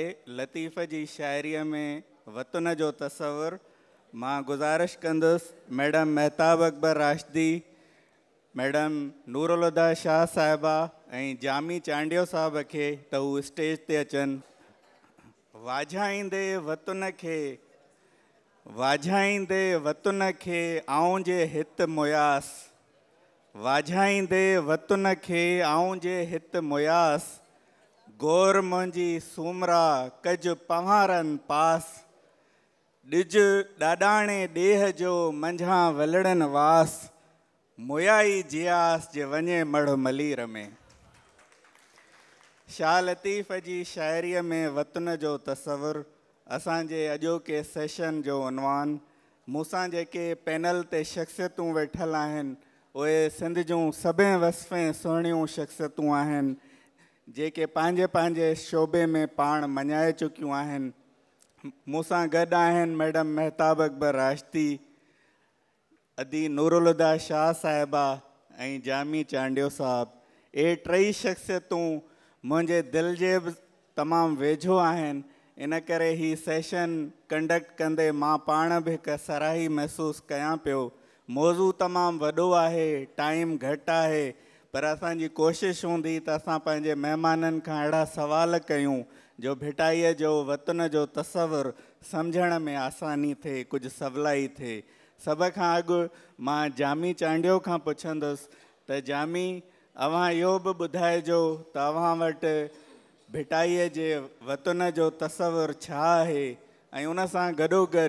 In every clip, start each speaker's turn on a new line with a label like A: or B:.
A: लतीफ़ जी शायरी में वतन जो तस्वर मां गुज़ारिश कस मैडम मेहताब अकबर राशदी मैडम नूरलुदा शाह साहबा जामी चांडियो साहब के तो स्टेज ते अचन वाझाईंदे वतन के वाझाईंदे वतन खे आऊं जे हित मुयास वाझाईंदे वतन खे आऊं जे हित मुयास गोर मुझी सूमरा कज पवारन पास डिज डाडाणे देह जो मंझा वलड़न वास मुयाई जियास जे वने मढ़ मलीर में शाह लतीफ़ जी शायरी में वतन जो तस्वुर असांजे अॼोके सेशन जो उनवान मूंसां जेके पैनल ते शख़्सियतूं वेठल आहिनि उहे सिंध जो सभी वसफ़ें सुहिणियूं शख़्सियतूं आहिनि जेके पंहिंजे पंहिंजे शोबे में पाण मञाए चुकियूं आहिनि मूंसां गॾु आहिनि मैडम मेहताब अकबर राश्ती अदी नूरुलदा शाह साहिबा ऐं जामी चांडियो साहिबु इहे टई शख़्सियतूं मुंहिंजे दिलि जे बि तमामु वेझो आहिनि इन करे हीउ सेशन कंडक्ट कंदे मां पाण बि हिकु सराही महसूसु कयां पियो मौज़ू तमामु वॾो आहे टाइम घटि आहे पर असांजी कोशिश हूंदी त असां पंहिंजे महिमाननि खां अहिड़ा क्यों कयूं जो भिटाईअ जो वतन जो तस्वुरु सम्झण में आसानी थिए कुझु सवलाई थिए सभ खां अॻु मां जामी चांडियो खां पुछंदुसि त जामी अव इहो बि ॿुधाइजो त अव्हां वटि भिटाईअ जे वतन जो तस्वुरु छा आहे ऐं उन सां गॾोगॾु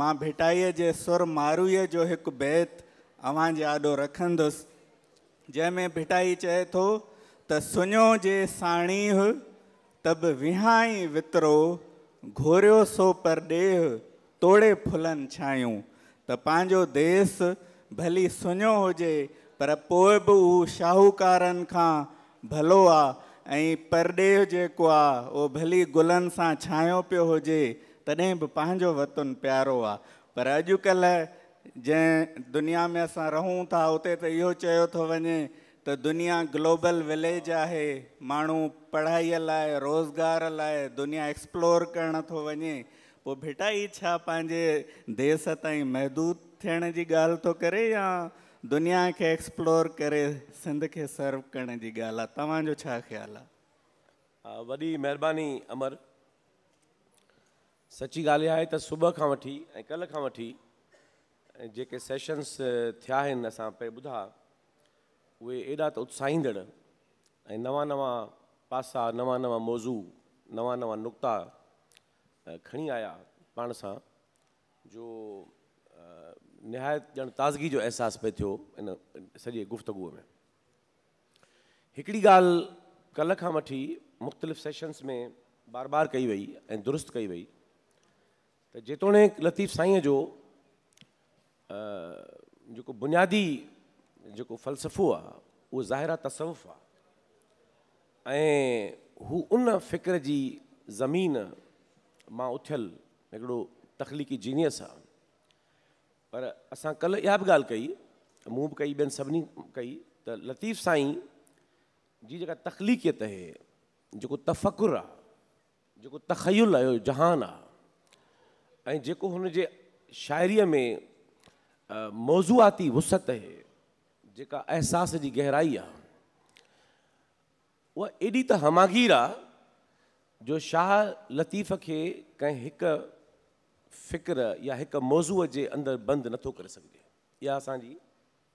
A: मां भिटाईअ जे सुर मारूअ जो हिकु बैत अव्हां आॾो रखंदुसि जैमें भिटाई चए तो त जे साणीह तब विहाई वितरो घोरियो सो परॾेह तोड़े फुलन छायूं तो पांजो देस भली सुनो हो जे पर भी शाहूकार भलो आ परदेह जो वो भली गुलन से छांयो पो हो तदें भी पंहिंजो वतन प्यारो आ पर अॼुकल्ह जै दुनिया में अस रहूँ था उते तो यो चयो तो वञे त दुनिया ग्लोबल विलेज है माण्हू पढ़ाई लाइ रोज़गार लाइ दुनिया एक्सप्लोर करण थो वञे पोइ बेटा ई छा पंहिंजे देस ताईं महदूद थियण जी ॻाल्हि थो करे या दुनिया के एक्सप्लोर करे सिंध खे सर्व करण जी ॻाल्हि आहे तव्हांजो छा ख़्यालु
B: आहे वॾी अमर सच्ची ॻाल्हि आहे त सुबुह खां वठी ऐं कल्ह खां जेके सेशन्स थिया आहिनि असां पे ॿुधा उहे एॾा त उत्साहींदड़ ऐं नवां नवां पासा नवां नवां मौज़ू नवां नवां नुक़्ता खणी आया पाण सां जो निहायत ॼण ताज़गी जो अहसासु पए थियो इन सॼे गुफ़्तगुअ में हिकिड़ी ॻाल्हि कल्ह खां वठी मुख़्तलिफ़ सेशन्स में बार बार कई वई ऐं दुरुस्त कई वई त जेतोणीक लतीफ़ साईंअ जो जो बुनियादी जो फ़लसफ़ो आहे उहो ज़ाहिरा तसवुफ़ आहे फ़िक्र की ज़मीन में उथल हिकिड़ो तखलीक़ी जीनियस आहे पर अस कल इहा बि ॻाल्हि कई मूं भी कई बेन सभी कई त लतीफ़ साईं जी जेका तखलीक़ियत आहे जेको तफ़कुर
A: आहे
B: तखयुल आहे जहान आहे ऐं जेको हुनजे में मौज़ूआती वुसत है जेका अहसास जी गहराई आहे उहा एॾी त हमागीर आहे जो शाह लतीफ़ खे कंहिं हिकु फ़िक्र या हिकु मौज़ूअ जे अंदरि बंदि नथो करे सघिजे इहा असांजी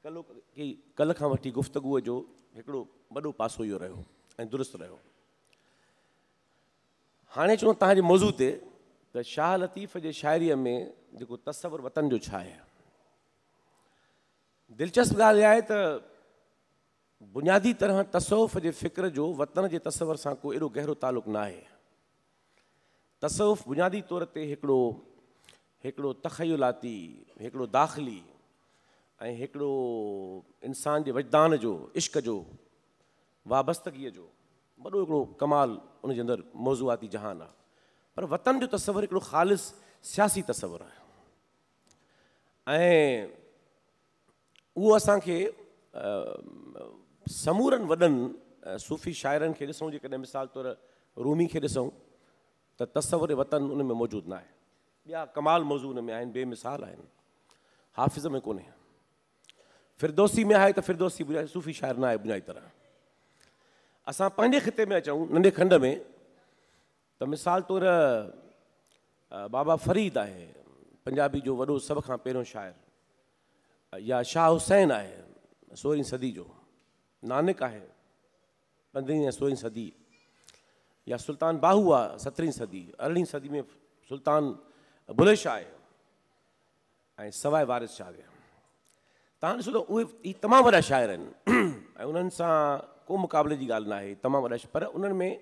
B: कलो की कल खां वठी गुफ़्तगुअ जो हिकिड़ो वॾो पासो इहो रहियो ऐं दुरुस्त रहियो हाणे चऊं तव्हांजे मौज़ू ते त शाह लतीफ़ जे शाइरीअ में जेको तस्वर वतन जो छा आहे दिलचस्प गाल आहे तो बुनियादी तरह तसौफ़ के फ़िक्र जो वतन जे तस्वर से कोई एडो गहरो तालुक़ु ना आहे तसौफ़ बुनियादी तौर पर हिकिड़ो हिकिड़ो तखयलाती दाख़िली ऐं इंसान जे वजदान जो इश्क जो वाबस्तगीअ जो वॾो हिकिड़ो कमाल उनजे अंदरि मौज़ूआती जहान आहे पर वतन जो तस्वर एक ख़ालिस सियासी तस्वर है उहो असांखे समूरनि वॾनि सूफ़ी शाइरनि खे ॾिसूं जेकॾहिं मिसाल तौरु रूमी खे ॾिसूं त तस्वर वतन उन में मौजूदु न आहे ॿिया कमाल मौज़ू उन में आहिनि बेमिसाल आहिनि हाफ़िज़ में कोन्हे फिरदोसी में आहे त फिरदोसी बुनाई सूफ़ी शाइर न आहे बुनियादी तरह असां पंहिंजे ख़िते में अचूं नंढे खंड में त मिसाल तौरु बाबा फरीद आहे पंजाबी जो वॾो सभ खां पहिरियों शाइरु या शाह हुसैन आहे सोरहीं सदी जो नानक आहे पंद्रहीं या सोरहीं सदी या सुल्तान बाहू आहे सत्रहीं सदी अरिड़हीं सदी में सुल्तान बुले शाह आहे ऐं सवाइ वारिस शाह विया तव्हां ॾिसो त उहे ई तमामु वॾा शाइर आहिनि ऐं उन्हनि सां को मुक़ाबले जी ॻाल्हि न आहे तमामु वॾा पर उन्हनि में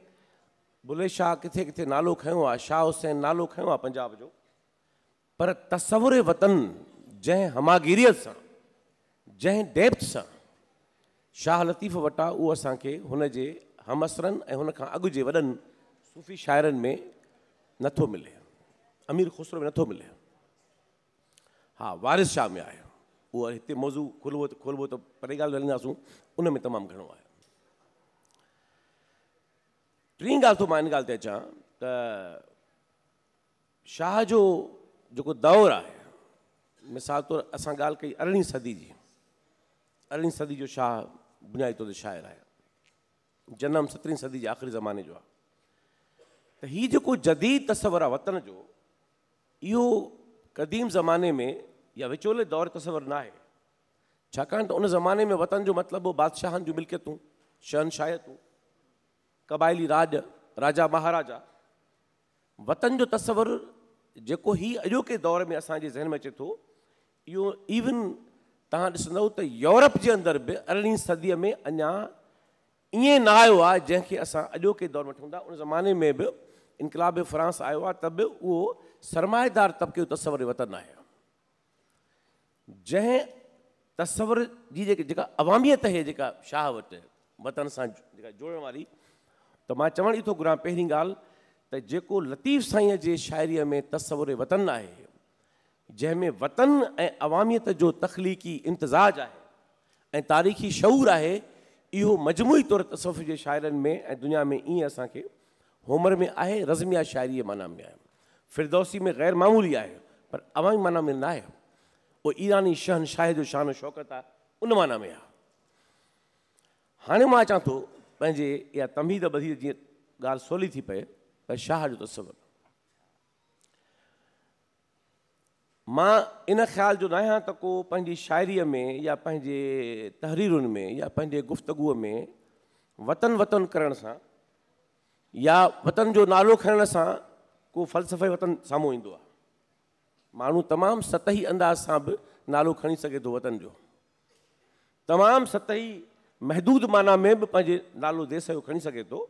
B: बुले शाह किथे किथे नालो खयो आहे शाह हुसैन नालो खयो आहे पंजाब जो पर तस्वुर वतन जंहिं हमागिरीअ सां जंहिं डेप्थ सां शाह लतीफ़ वटि उहो असांखे हुन जे हमसरनि ऐं हुन खां अॻु जे वॾनि सूफ़ी शाइरनि में नथो मिले अमीर खुसरो में नथो मिले हा वारिस शाह में आहे उहो हिते मौज़ू खुलबो त खुलिबो त परे ॻाल्हि हलंदासूं उन में तमामु घणो आहे टीं ॻाल्हि थो मां हिन ॻाल्हि ते अचां त शाह जो जेको दौरु आहे मिसाल तौरु असां ॻाल्हि कई अरिड़हीं सदी जी अरिड़हीं सदी जो शाह बुनियादी तौर ते शाइरु आहे जनम सदी के आख़िरी ज़माने जो तो त जो जदीद तस्वर आ वतन जो यो क़दीम ज़माने में या विचोले दौर तस्वर ना है छाकाणि उन ज़माने में वतन जो मतिलबु बादशाह जो मिल्कियतूं शहनशायतूं कबायली राज राजा महाराजा वतन जो तस्वर जो ही अजोके दौर में असन में अचे तो यो इवन तव्हां ॾिसंदव त यूरोप जे अंदरि बि अरिड़हीं सदीअ में अञा ईअं न आयो आहे अस अजो के दौर में उन ज़माने में भी इनकलाब फ्रांस आयो आहे त बि उहो सरमाएदार तबिके जो तस्वर वतन आहे जंहिं तस्वर जी अवामियत है जेका शाह वतन से जुड़ने जोड़ण वारी त मां चवणु ई थो घुरां पहिरीं ॻाल्हि त लतीफ़ साई के शायरी में तस्वर वतन है जैमें वतन ऐं अवामियत जो तखलीक़ी इंतजाज आहे ऐं तारीख़ी शौर आहे इहो मजमूई तौर तसफ़ के शाइरनि में दुनिया में ईअं असांखे होमर में आहे रज़मिया शायरी माना में आहे फिरदौसी में गैर मामूली आहे पर अवामी माना में ना वो ईरानी शहन शाह जो शान शौक़त आ उन माना में आहे हाणे मां अचां थो पंहिंजे तमीद बधी जीअं ॻाल्हि सवली थी पे पर शाह जो तस्वर मां इन ख़्याल जो न आहियां त को पंहिंजी शाइरीअ में या पंहिंजे तहरीरुनि में या पंहिंजे गुफ़्तगुअ में वतन वतन करण सां या वतन जो नालो खणण सां को फ़लसफ़े वतन साम्हूं ईंदो आहे माण्हू तमामु सतही अंदाज़ सां बि नालो खणी सघे थो वतन जो तमामु सतही महदूद माना में बि पंहिंजे नालो देश जो खणी सघे थो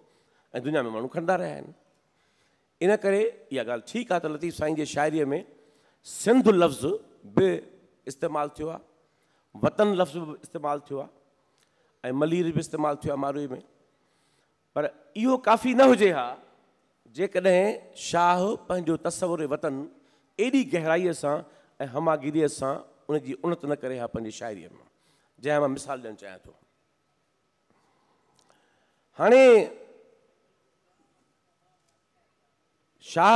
B: ऐं दुनिया में माण्हू खणंदा रहिया आहिनि इन करे इहा ॻाल्हि ठीकु आहे त लतीफ़ साईं जे शाइरीअ में सिंध लफ़्ज़ बि इस्तेमालु थियो आहे वतन लफ़्ज़ बि इस्तेमालु थियो आहे ऐं मलीर बि इस्तेमालु थियो आहे मारवी में पर इहो काफ़ी न हुजे हा जेकॾहिं शाह पंहिंजो तस्वुरु वतन एॾी गहराईअ सां ऐं हमागिरीअ सां उनजी उनत न करे हा पंहिंजी शाइरीअ में जंहिं मां मिसाल ॾियणु चाहियां थो हाणे शाह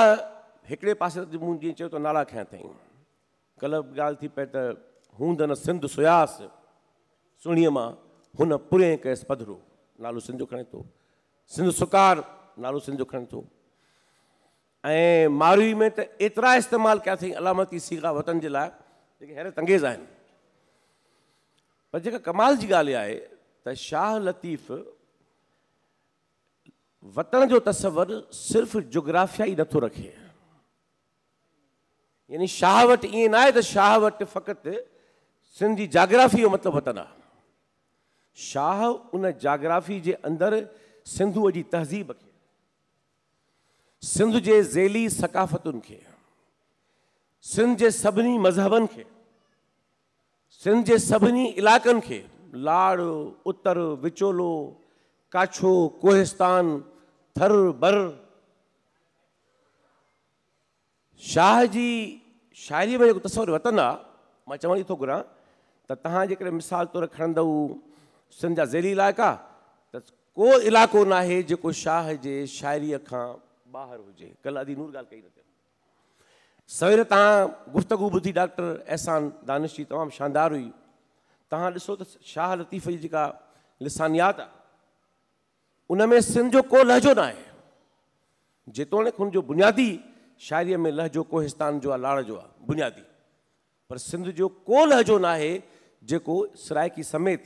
B: हिकिड़े पासे मुंहिंजी चयो त नाला खयां अथई कल्ह ॻाल्हि थी पए त हूंदन सिंध सुयासि सुणीअ मां हुन पुरे कयसि पधरो नालो सिंध जो खणे थो सिंध सुकार नालो सिंध जो खणे थो ऐं मारवी में त एतिरा इस्तेमालु कया अथई अलामती सीगा वतन जे लाइ जेके हैरत अंगेज़ आहिनि पर जेका कमाल जी ॻाल्हि आहे त शाह लतीफ़ वतन जो तस्वर सिर्फ़ु जुग्राफिया ई नथो रखे यानी शाहवट ये ना आहे तो शहावट फ़क़ति सिंधी जाग्राफ़ी का मतलब वतन शाह उन जाग्राफ़ी के अंदर सिंधु की तहज़ीब के सिंध के ज़ेली सकाफ़तुनि के सिंध के सभी मज़हबनि के सिंध के सभी इलाकन के लाड़ उतर विचोलो काछो कोहिस्तान थर बर शाह जी शाइरीअ तो में तस्वर वठंदा मैं चवण ई थो घुरां त तव्हां मिसाल तौर खणंदव सिंध जा ज़ेरी इलाका त को इलाइक़ो न आहे जेको शाह जे शायरी का ॿाहिरि हो कल अदी नूर ॻाल्हि कई न सवेर तव्हां गुफ़्तगु ॿुधी डॉक्टर एहसान दानिश जी तमाम शानदार हुई तव्हां ॾिसो त शाह लतीफ़ जी लिसानियात आहे उन में सिंध जो को लहजो न आहे जेतोणीकि हुनजो बुनियादी शायरीअ में लहजो कोहिस्तान जो आहे लाड़ जो आहे बुनियादी पर सिंध जो को लहजो न आहे जेको सराइकी समेत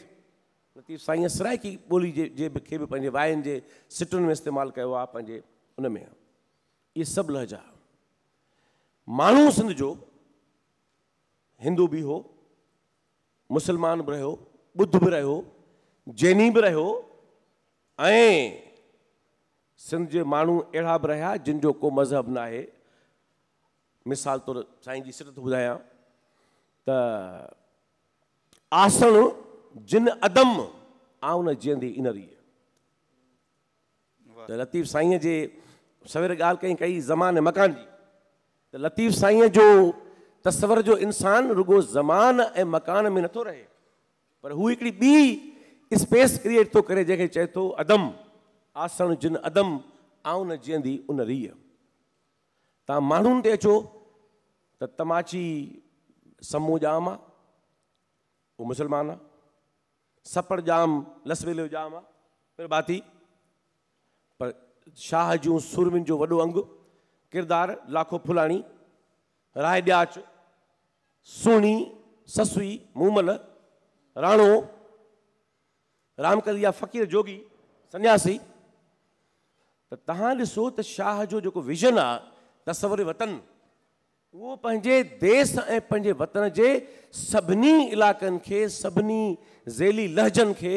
B: लतीफ़ मतलब साईं सराइकी ॿोली जे जे खे बि पंहिंजे वाहिनि जे सिटुनि में इस्तेमालु कयो आहे पंहिंजे उन में इहे सभु लहजा माण्हू सिंध जो हिंदू बि हो मुसलमान बि रहियो ॿुध बि रहियो जैनी बि रहियो ऐं सिंध जे माण्हू अहिड़ा बि रहिया जिन जो को मज़हब न आहे मिसाल तौरु साईं जी सिधत ॿुधायां त आसण जिन अदम आउन जीअंदी इन रीअ त लतीफ़ साईंअ जे सवेर ॻाल्हि कई कई ज़मान मकान जी त लतीफ़ साईंअ जो तस्वर जो इंसानु रुॻो ज़मान ऐं मकान में नथो रहे पर हू हिकिड़ी ॿी स्पेस क्रिएट थो करे जंहिंखे चए थो अदम आसण जिन अदम आउन जीअंदी उन रीअ तव्हां माण्हुनि ते अचो तमाची समू जाम वो मुसलमान सपर जाम लसवेलो जामा पर भाती पर शाह जो सुरमिन जो वो अंग किरदार लाखो फुलानी राय ब्याच सुणी ससुई मूमल राणो रामकलिया फ़कीर जोगी सन्यासी तो तव्हां ॾिसो तो शाह जो जेको विजन आ तस्वर वतन उहो पंहिंजे देश ऐं पंहिंजे वतन जे सभिनी इलाइक़नि खे सभिनी ज़ेली लहजनि खे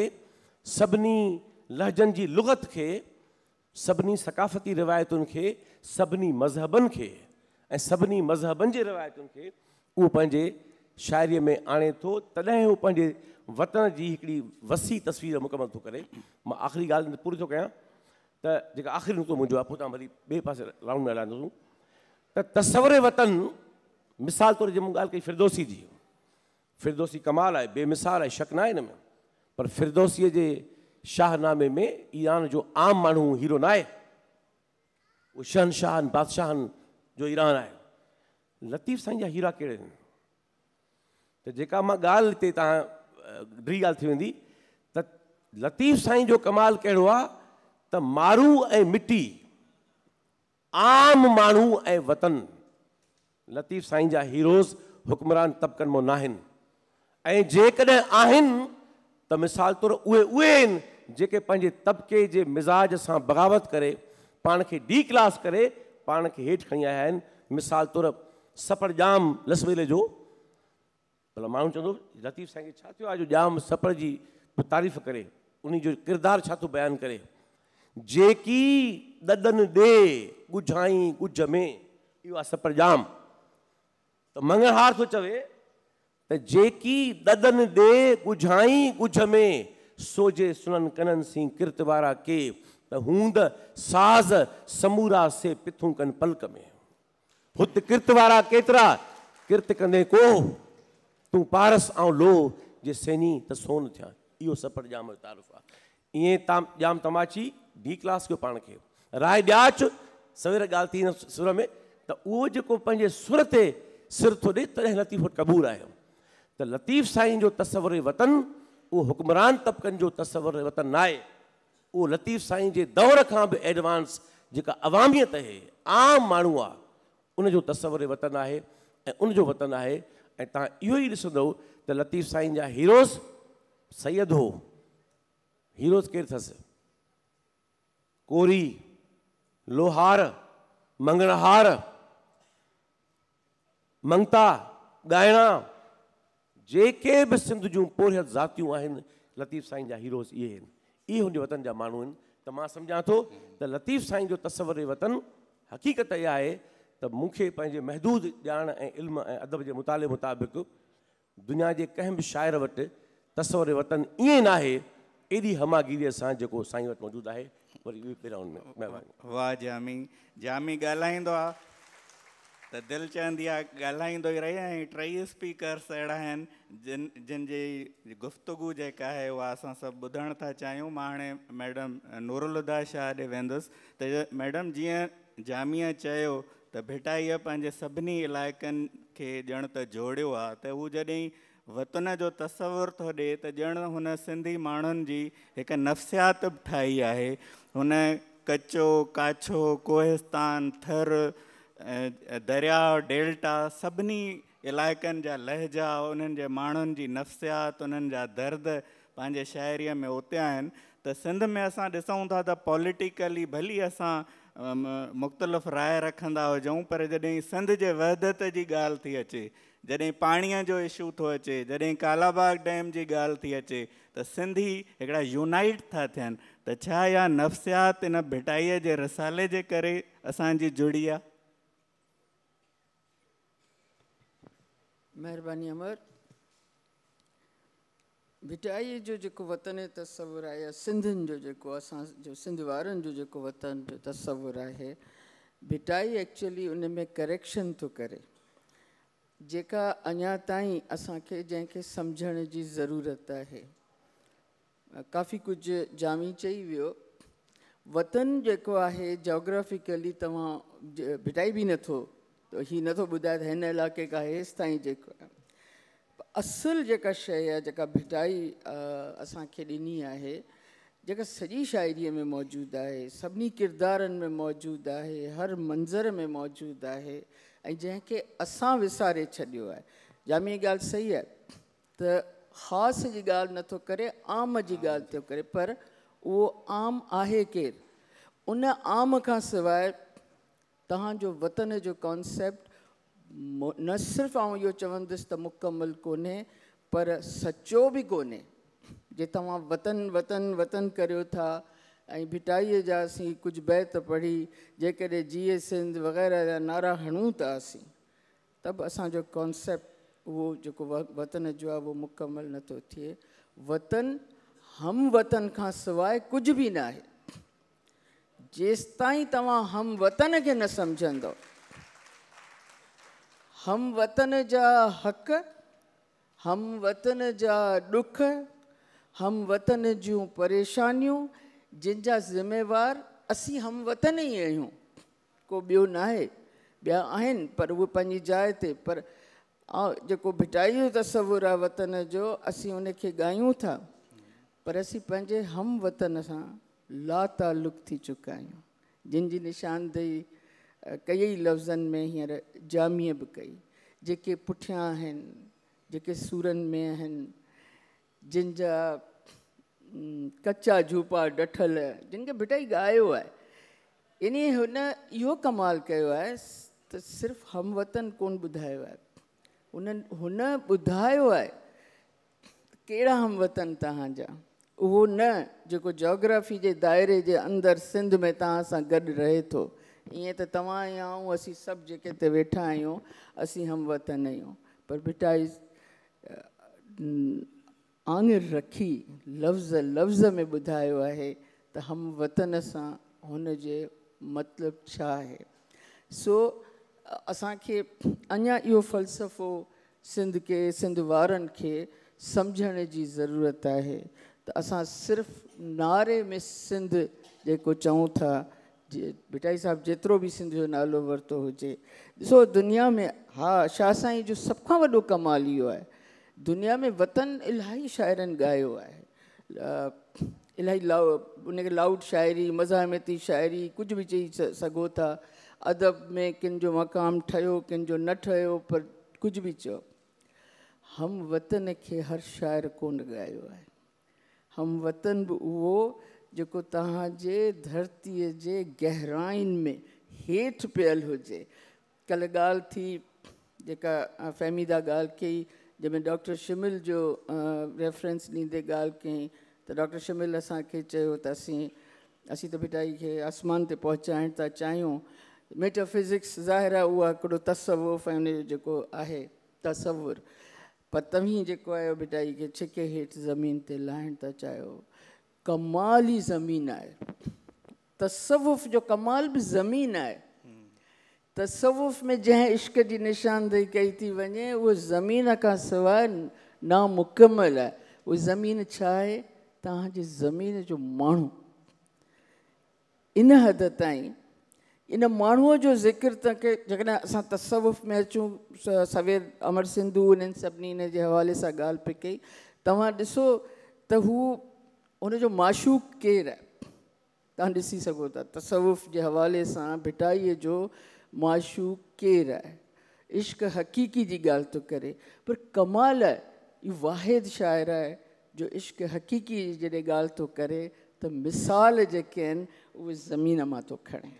B: सभिनी लहजनि जी लुगत खे सभिनी सकाफ़ती रिवायतुनि खे सभिनी मज़हबनि खे ऐं सभिनी मज़हबनि जे रिवायतुनि खे उहो पंहिंजे शाइरीअ में आणे थो तॾहिं हू पंहिंजे वतन जी हिकिड़ी वसी तस्वीर मुकमल थो करे मां आख़िरी ॻाल्हि पूरी थो कयां त जेका आख़िरी नुक़्तो मुंहिंजो आहे पोइ तव्हां वरी ॿिए पासे राउंड में हलाईंदुसि तस्वर वतन मिसाल तौर जमगाल के फिरदोसी जी फिरदोसी कमाल है बेमिसाल आहे शक ना इनमें पर फिरदोसीअ के शाहनामे में ईरान जो आम मानू हीरो न आहे उहो शहनशाहनि बादशाहनि जो ईरान है लतीफ़ साई जा हीरा कहिड़े आहिनि त तो जेका मां ॻाल्हि लतीफ़ साई जो कमाल कहिड़ो आ मारू ऐं मिटी आम मानू ए वतन लतीफ़ साईं जा हीरोज़ हुक्मरान तबकन मो नाहिन आहिनि ऐं जेकॾहिं आहिनि त मिसाल तौरु उहे उहे आहिनि जेके पंहिंजे तबिके जे मिज़ाज सां बग़ावत करे पाण खे डी क्लास करे पाण खे हेठि खणी आया आहिनि मिसाल तौरु सफ़र जाम लसवेले जो भला माण्हू चवंदो लतीफ़ साईं खे छा थियो आहे जो जाम सफ़र जी तारीफ़ करे उन जो किरदारु छा थो बयानु करे जेकी ददन दे गुझाई गुझ में इहो आहे सप्रजाम त मंगलहार थो चवे त जेकी ददन दे गुझाई गुझ में सोजे सुनन कनन सिंह कीर्तवारा के त हूंद साज़ समूरा से पिथु कन पलक में हुत कीर्तवारा केतरा केतिरा किरत कंदे को तू पारस आ लो जे सेनी त सोन थिया इहो सफ़र जाम तारुफ़ आहे ईअं ताम जाम तमाची डी क्लास जो पाण खे राय ॾियाच सवेर ॻाल्हि थी सुर में तो उहो जेको सुर ते सिर थो ॾे तॾहिं लतीफ़ क़बूल आयो त लतीफ़ साईं जो तस्वर वतन वो हुक्मरान तबकन जो तस्वर वतन ना वो लतीफ़ साई के दौर का भी एडवांस जेका अवामियत है आम माण्हू आहे उनजो तस्वर वतन है उन उनजो वतन है ऐं तव्हां इहो लतीफ़ साई जा हीरोज़ सैद हो हीरोज़ केर अथसि कोरी लोहार मंगणहार मंगता ॻाइणा जेके भी सिंध जो पोरियत ज़ातियूं आहिनि लतीफ़ साईं जा हीरोज़ इहे आहिनि इहे वतन जहाँ मानून तो त मां सम्झां थो लतीफ़ साईं जो तस्वर वतन हक़ीक़त यह है त मूंखे महदूद जान ऐं इल्म अदब के मुताले मुताबिक़ दुनिया के कें भी शायर वटि तस्वर वतन ईअं ना आहे हमागिरी से सां
A: जेको साईं वटि मौजूदु में वाह जामी जामी ॻाल्हाईंदो आहे त दिलि चवंदी आहे ॻाल्हाईंदो ई रही ऐं टई स्पीकर्स अहिड़ा आहिनि जिन जिनि जी गुफ़्तगु जेका आहे उहा असां सभु ॿुधण था चाहियूं मां हाणे मैडम नूरल उदा शाह ॾे वेंदुसि त मैडम जीअं जामीअ चयो त भिटाईअ पंहिंजे सभिनी इलाइक़नि खे ॼण त जोड़ियो आहे त हू जॾहिं वतन जो तस्वुरु थो ॾिए त ॼण हुन सिंधी माण्हुनि जी हिकु नफ़्सियात बि ठाही आहे हुन कचो काछो कोहिस्तान थर दरिया डेल्टा सभिनी इलाइक़नि जा लहजा उन्हनि जे माण्हुनि जी नफ़्सियात उन्हनि जा दर्द पंहिंजे शाइरीअ में उते आहिनि त सिंध में असां ॾिसूं था त पॉलिटिकली भली असां मुख़्तलिफ़ु राय रखंदा हुजऊं पर जॾहिं सिंध जे वधदत जी ॻाल्हि थी अचे जॾहिं पानी जो इशू तो अचे जॾहिं कालाबाग डैम की ॻाल्हि थी अचे त सिंधी एक यूनाइट था थन त छा नफ़्सियात इन भिटाई के रसाले के करे जुड़ी आहे
C: महिरबानी अमर भिटाईअ जो जेको वतन तस्वुर है आहे या सिंधियुनि जो जेको असांजो जो वतन जो तस्वुरु आहे भिटाई एक्चुअली उनमें करेक्शन तो करें जेका अञा ताईं असांखे जंहिंखे सम्झण जी ज़रूरत आहे काफ़ी कुझु जामी चई वियो वतन जेको आहे जोग्राफिकली तव्हां भिटाई बि नथो त हीउ नथो ॿुधाए त हिन इलाइक़े खां हेसि ताईं जेको आहे असुलु जेका शइ आहे जेका भिटाई असांखे ॾिनी आहे जेका सॼी शाइरीअ में मौजूदु आहे सभिनी किरदारनि में मौजूदु आहे हर मंज़र में मौजूदु आहे जैके अस विसारे छो है जामी गाल ॻाल्हि सही आहे त ख़ासि जी ॻाल्हि नथो करे आम की गाल तो करे पर वो आम आहे केर उन आम का सवाइ तव्हांजो वतन जो कॉन्सेप्ट न सिर्फ आऊँ यो चवंदस तो मुकम्मल को पर सचो बि कोन्हे जे तुम वतन वतन वतन करो था भिटाई भिटाईअ कुछ बैत पढ़ी जैसे जीए सिंध वग़ैरह जा नारा हणूँ ती तब असो बि कॉन्सेप्ट वो जो वतन जो वो मुकम्मल न तो थे वतन हम वतन खां सवाइ कुझु बि न जेस ताई तुम हम वतन के न समझ हम वतन जा हक़ हम वतन जा दुख हम वतन जो परेशानियों जिनजा जिम्मेवार अस हम वतन ही आहियूं को बो ना आहे ॿिया पर वो पंहिंजी जाए ते पर जो भिटाई तस्वुर है वतन जो असीं उन गायूं था पर असीं हम वतन से ला तालुक़ चुका आहियूं जिन जी निशानदेही कई लफ्जन में हींअर जामिया भी कई जेके पुठियां आहिनि जेके में जिनजा कच्चा झूपा डठल जिनके बेटा ही गाय है इन्हीं उन यो कमाल है तो सिर्फ हम वतन को ॿुधायो आहे उन्हनि हुन हम वतन तहजा वो न जो जोग्राफी के दायरे के अंदर सिंध में तहसा गड रहे तो ये तो तव्हां अस आऊं वेठा आयो असीं हम वतन आयो पर भिटाई आङिर रखी लफ़्ज़ लफ़्ज़ में ॿुधायो है त हम वतन से हुन मतलब मतिलबु सो असांखे अञा इहो फ़लसफ़ो सिंध के सिंध वारनि खे सम्झण जी ज़रूरत है त असां सिर्फ़ु नारे में सिंध जो चऊं था जे बिटाई साहिबु जेतिरो बि सिंध जो नालो वरतो हो ॾिसो दुनिया में हाँ शाह साईं जो सब खां वो कमाल यो है दुनिया में वतन इलाही शाइरनि ॻायो आहे इलाही लाउ उनखे लाउड शाइरी मज़ामती शाइरी कुझु बि चई सघो था अदब में कंहिंजो मक़ाम ठहियो कंहिंजो न ठहियो पर कुझु बि चओ हम वतन खे हर शाइर कोन ॻायो आहे हम वतन बि उहो जेको तव्हांजे धरतीअ जे गहराइनि में हेठि पियल हुजे कल्ह ॻाल्हि थी जेका फ़हमीदा ॻाल्हि कई जंहिंमें डॉक्टर शिमिल जो रेफरेंस ॾींदे ॻाल्हि कयईं त डॉक्टर शिमिल असांखे चयो त असीं असीं त बेटा खे आसमान ते पहुचाइण था चाहियूं मेटाफिज़िक्स ज़ाहिर आहे उहा हिकिड़ो तसवुफ़ ऐं उनजो जेको आहे तसवुरु पर तव्हीं जेको आहे बेटा खे छिके हेठि ज़मीन ते लाहिण था चाहियो कमाल ई ज़मीन आहे तसवुफ़ जो कमाल बि ज़मीन आहे तसवुफ़ में जै इश्क की निशानदेही कई थी वञे उहा ज़मीन खां सवाइ नामुकमल आहे उहा ज़मीन छा अच्छा तमीन तव्हांजी जो माण्हू इन हद ताईं इन जो ज़िक्र तव्हांखे जेकॾहिं तसवुफ़ में अचूं सवेर अमर सिंधु उन्हनि सभी इन जे हवाले सां ॻाल्हि पई कई तसो ॾिसो त हू हुनजो माशूक केरु आहे तव्हां ॾिसी सघो था तसवुफ़ जे हवाले सां भिटाईअ जो माशूक़ है इश्क हकीकी की गल तो करे पर कमाल है ये वाहिद शायरा है जो इश्क हकीकी जी गाल तो करे तो मिसाल जेके आहिनि ज़मीन में तो खणे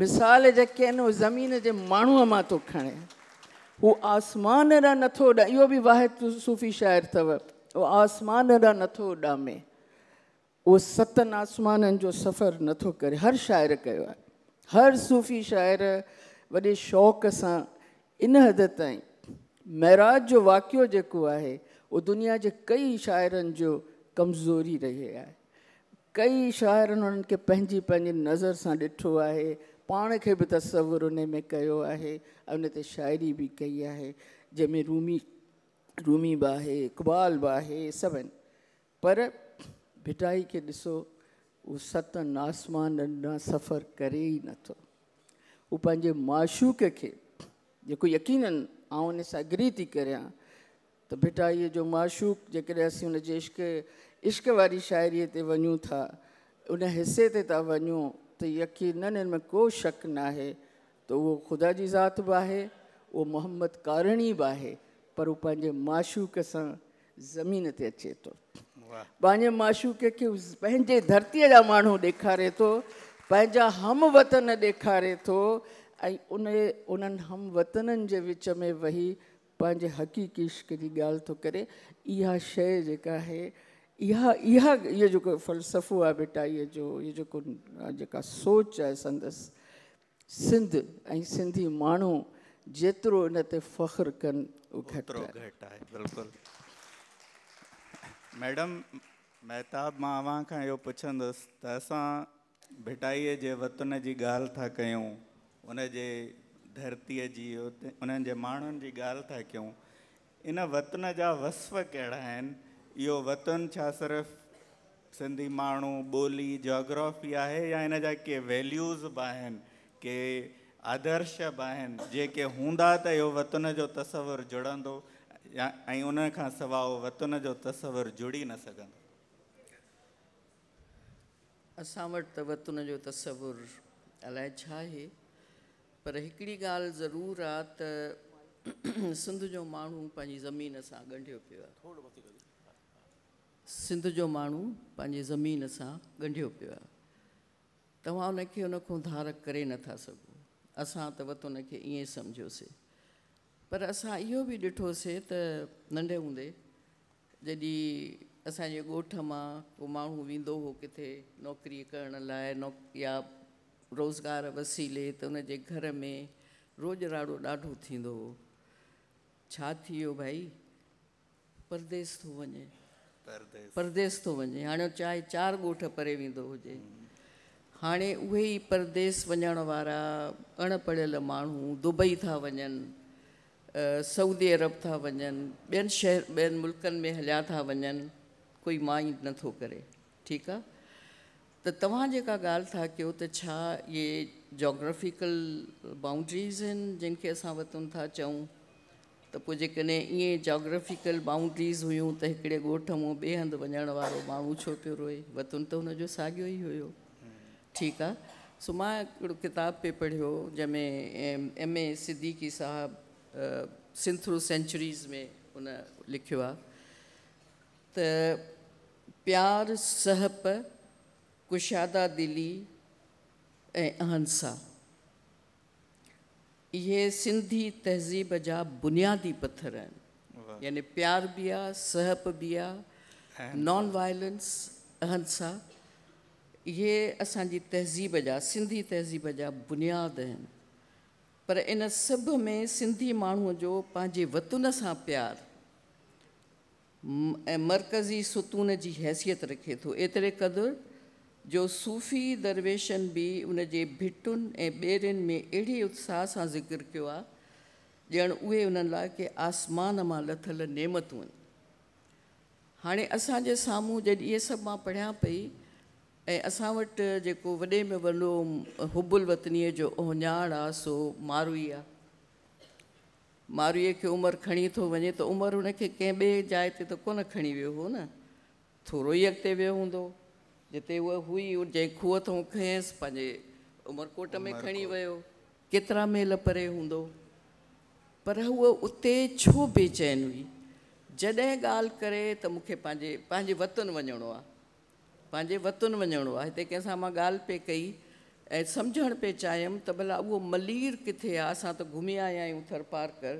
C: मिसाल जेके आहिनि ज़मीन के माण्हूअ मां तो खणे हू आसमान ॾांहुं नथो ॾा इहो वाहिद सूफ़ी शायर अव वो आसमान ॾांहुं नो ॾामे वो सतन आसमाननि जो सफ़र नो करे हर शायर है हर सूफ़ी शाइर वॾे शौक़ सां इन हद ताईं महराज जो वाक़ियो जेको आहे उहो दुनिया जे कई शाइरनि जो कमज़ोरी रही आहे कई शाइरनि उन्हनि खे पंहिंजी पंहिंजी नज़र सां ॾिठो आहे पाण खे बि तस्वुरु उन में कयो आहे ऐं उन ते शाइरी बि कई आहे जंहिंमें रूमी रूमी बि आहे इकबाल बि आहे सभु आहिनि पर भिटाई खे ॾिसो वो सतन आसमान ॾांहुं सफ़र करे ई नथो तो। हू पंहिंजे माशूक खे जेको यकीननि आउं उन सां अग्री थी करियां त बेटा ये जो माशूक जेकॾहिं असीं हुन इश्क इश्क वारी शाइरीअ ते वञूं था उन हिसे ते था वञूं त यकीननि हिन में को शक न आहे त उहो ख़ुदा जी ज़ात बि आहे उहो मोहम्मद कारणी बि आहे पर हू पंहिंजे माशूक सां ज़मीन ते अचे तो पंहिंजे माशू खे पंहिंजे धरती जा माण्हू ॾेखारे तो हम वतन ॾेखारे तो उन उन्हनि हम वतननि जे विच में वही हकी हक़ीक़ी इश्क जी ॻाल्हि थो करे इहा फ़लसफ़ो आ बेटा ये जो ये जेको जेका सोच है संदस सिंध ऐं सिंधी माण्हू जेतिरो इन ते कन
A: कनि मैडम मेहताब मां अव्हां खां इहो पुछंदुसि त असां भिटाईअ जे वतन जी ॻाल्हि था कयूं उन जे धरतीअ जी उते उन्हनि जे माण्हुनि जी ॻाल्हि था कयूं इन वतन जा वस्फ़ कहिड़ा आहिनि इहो वतन छा सिर्फ़ु सिंधी माण्हू ॿोली जोग्राफी है या इन जा के वैल्यूज़ बि आहिनि के आदर्श बि आहिनि जेके हूंदा त इहो वतन जो तस्वुरु जुड़ंदो या उन वतन जो तस्वर जुड़ी न
D: अस त वतन जो तस्वुर अलाए छा पर हिकिड़ी गाल जरूर आहे सिंध जो माण्हू पंहिंजी ज़मीन सां ॻंढियो पियो सिंध जो माण्हू पंहिंजी ज़मीन सां ॻंढियो पियो आहे तव्हां उनखे उनखां धारक करे नथा सघो असां तो वतन खे ईअं सम्झियोसीं पर असां इहो बि ॾिठोसीं त नंढे हूंदे जॾहिं असांजे ॻोठ मां को माण्हू वेंदो हुओ किथे नौकिरी करण लाइ नौ या रोज़गार वसीले त हुनजे घर में रोजराड़ो ॾाढो थींदो हुओ छा थी वियो भाई परदेस थो वञे परदेस थो वञे हाणे चाहे चारि ॻोठ परे वेंदो हुजे हाणे उहे ई परदेस वञण वारा अणपढ़ियल माण्हू दुबई था वञनि सऊदी अरब था वन ॿियनि शहर ॿियनि मुल्कनि में हलिया था वन कोई मां ई नथो करे ठीकु आहे त तव्हां जेका था कयो तो छा जोग्राफिकल बाउंड्रीज़ आहिनि जिन खे असां वतुनि था चऊं त पोइ जोग्राफिकल बाउंड्रीज़ हुयूं त हिकिड़े ॻोठ मां ॿिए हंधि वञण वारो माण्हू छो पो रोए वतुनि तो हुनजो साॻियो ई हुयो ठीकु सो मां किताब पे पढ़ियो जैमें एम ए सिद्दीकी साहब सिंथ्रू सेंचुरीज़ में उन लिखो तो आहे प्यार सहप कुशादा दिली अहंसा ये सिंधी तहज़ीब जहा बुनियादी पत्थर यानि यानी प्यार भी आ सहप भी आ नॉन वायलेंस अहंसा ये असि तहज़ीब जा सिंधी तहज़ीब जहा बुनियाद आहिनि पर इन सब में सिंधी मानू जो पंहिंजे वतन से प्यार मरकजी सुतून की हैसियत रखे तो एतरे कदर जो सूफ़ी दरवेशन भी उन भिट्टन ए ऐं में अड़े उत्साह से ज़िक्र किया उ के आसमान मां लथल नेमतू हाँ हाणे असांजे साम्हूं जॾहिं मां पढ़िया पी ऐं असां वटि जेको में वो हुबुल वतनी जो ओञाड़ आहे सो मारूई आ मारूईअ के उम्र खड़ी तो वे तो उम्र उन कें ॿिए तो को खी वो हो न थोरो ई अॻिते वियो हूंदो जिते वह हुई जै खूह थो खयसि पंहिंजे उमरकोट में खी वो केतिरा मेल परे हों पर हूअ उते छो बेचैन हुई जॾहिं ॻाल्हि करे त मूंखे वतन वञिणो आहे पंहिंजे वतन वञिणो आहे हिते कंहिंसां मां ॻाल्हि पई कई ऐं सम्झणु पई चाहियमि त भला उहो मलीर किथे आहे असां त घुमी आया आहियूं थर पार कर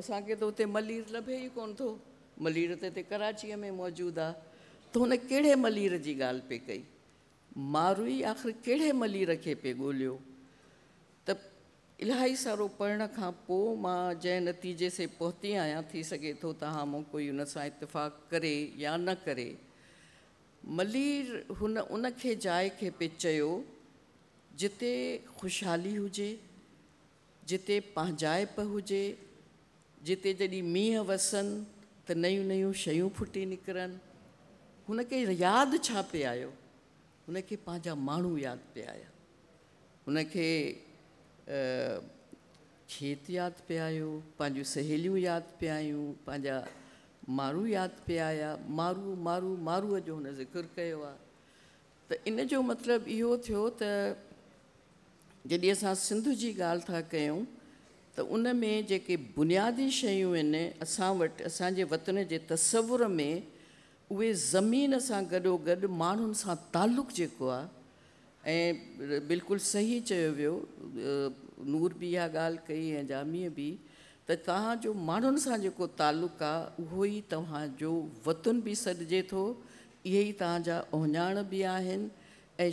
D: असांखे त हुते मलीर लभे ई कोन थो मलीर त हिते कराचीअ में मौजूदु आहे त हुन कहिड़े मलीर जी ॻाल्हि पई कई मारुई आख़िर कहिड़े मलीर खे पिए ॻोल्हियो त इलाही सारो पढ़ण खां पोइ मां जंहिं नतीजे से पहुती आहियां थी सघे थो तव्हां मूं कोई हुन सां इतफ़ाक़ करे या न करे मलीर हुन उन खे जाए खे पे चयो जिते ख़ुशहाली हुजे जिते पंहिंजाइप हुजे जिते जड़ी मीह वसन त नयू नयू शयूं फुटी निकरन हुन के याद छा पे आयो हुन के पांजा मानू याद पे आया हुन के खेत याद पे आयो पांजू सहेलियूं याद पे आयो पांजा मारू याद पे आया मारू मारू मारू जो उन्हें ज़िक्र किया तो इन जो मतलब इो थियो त तो जॾहिं असां सिंध जी ॻाल्हि था कयूं त उन बुनियादी शयूं आहिनि असां वटि असांजे वतन जे तस्वुर में उ ज़मीन से गडो माण्हुनि सां से जेको जो ऐं बिल्कुलु सही चयो वियो नूर भी इहा गाल कई जामी भी तो तव्हां जो तालुक सां जेको तालुक़ु आहे उहो ई तव्हांजो वतन बि सॾिजे थो इहे ई तव्हांजा ओञाण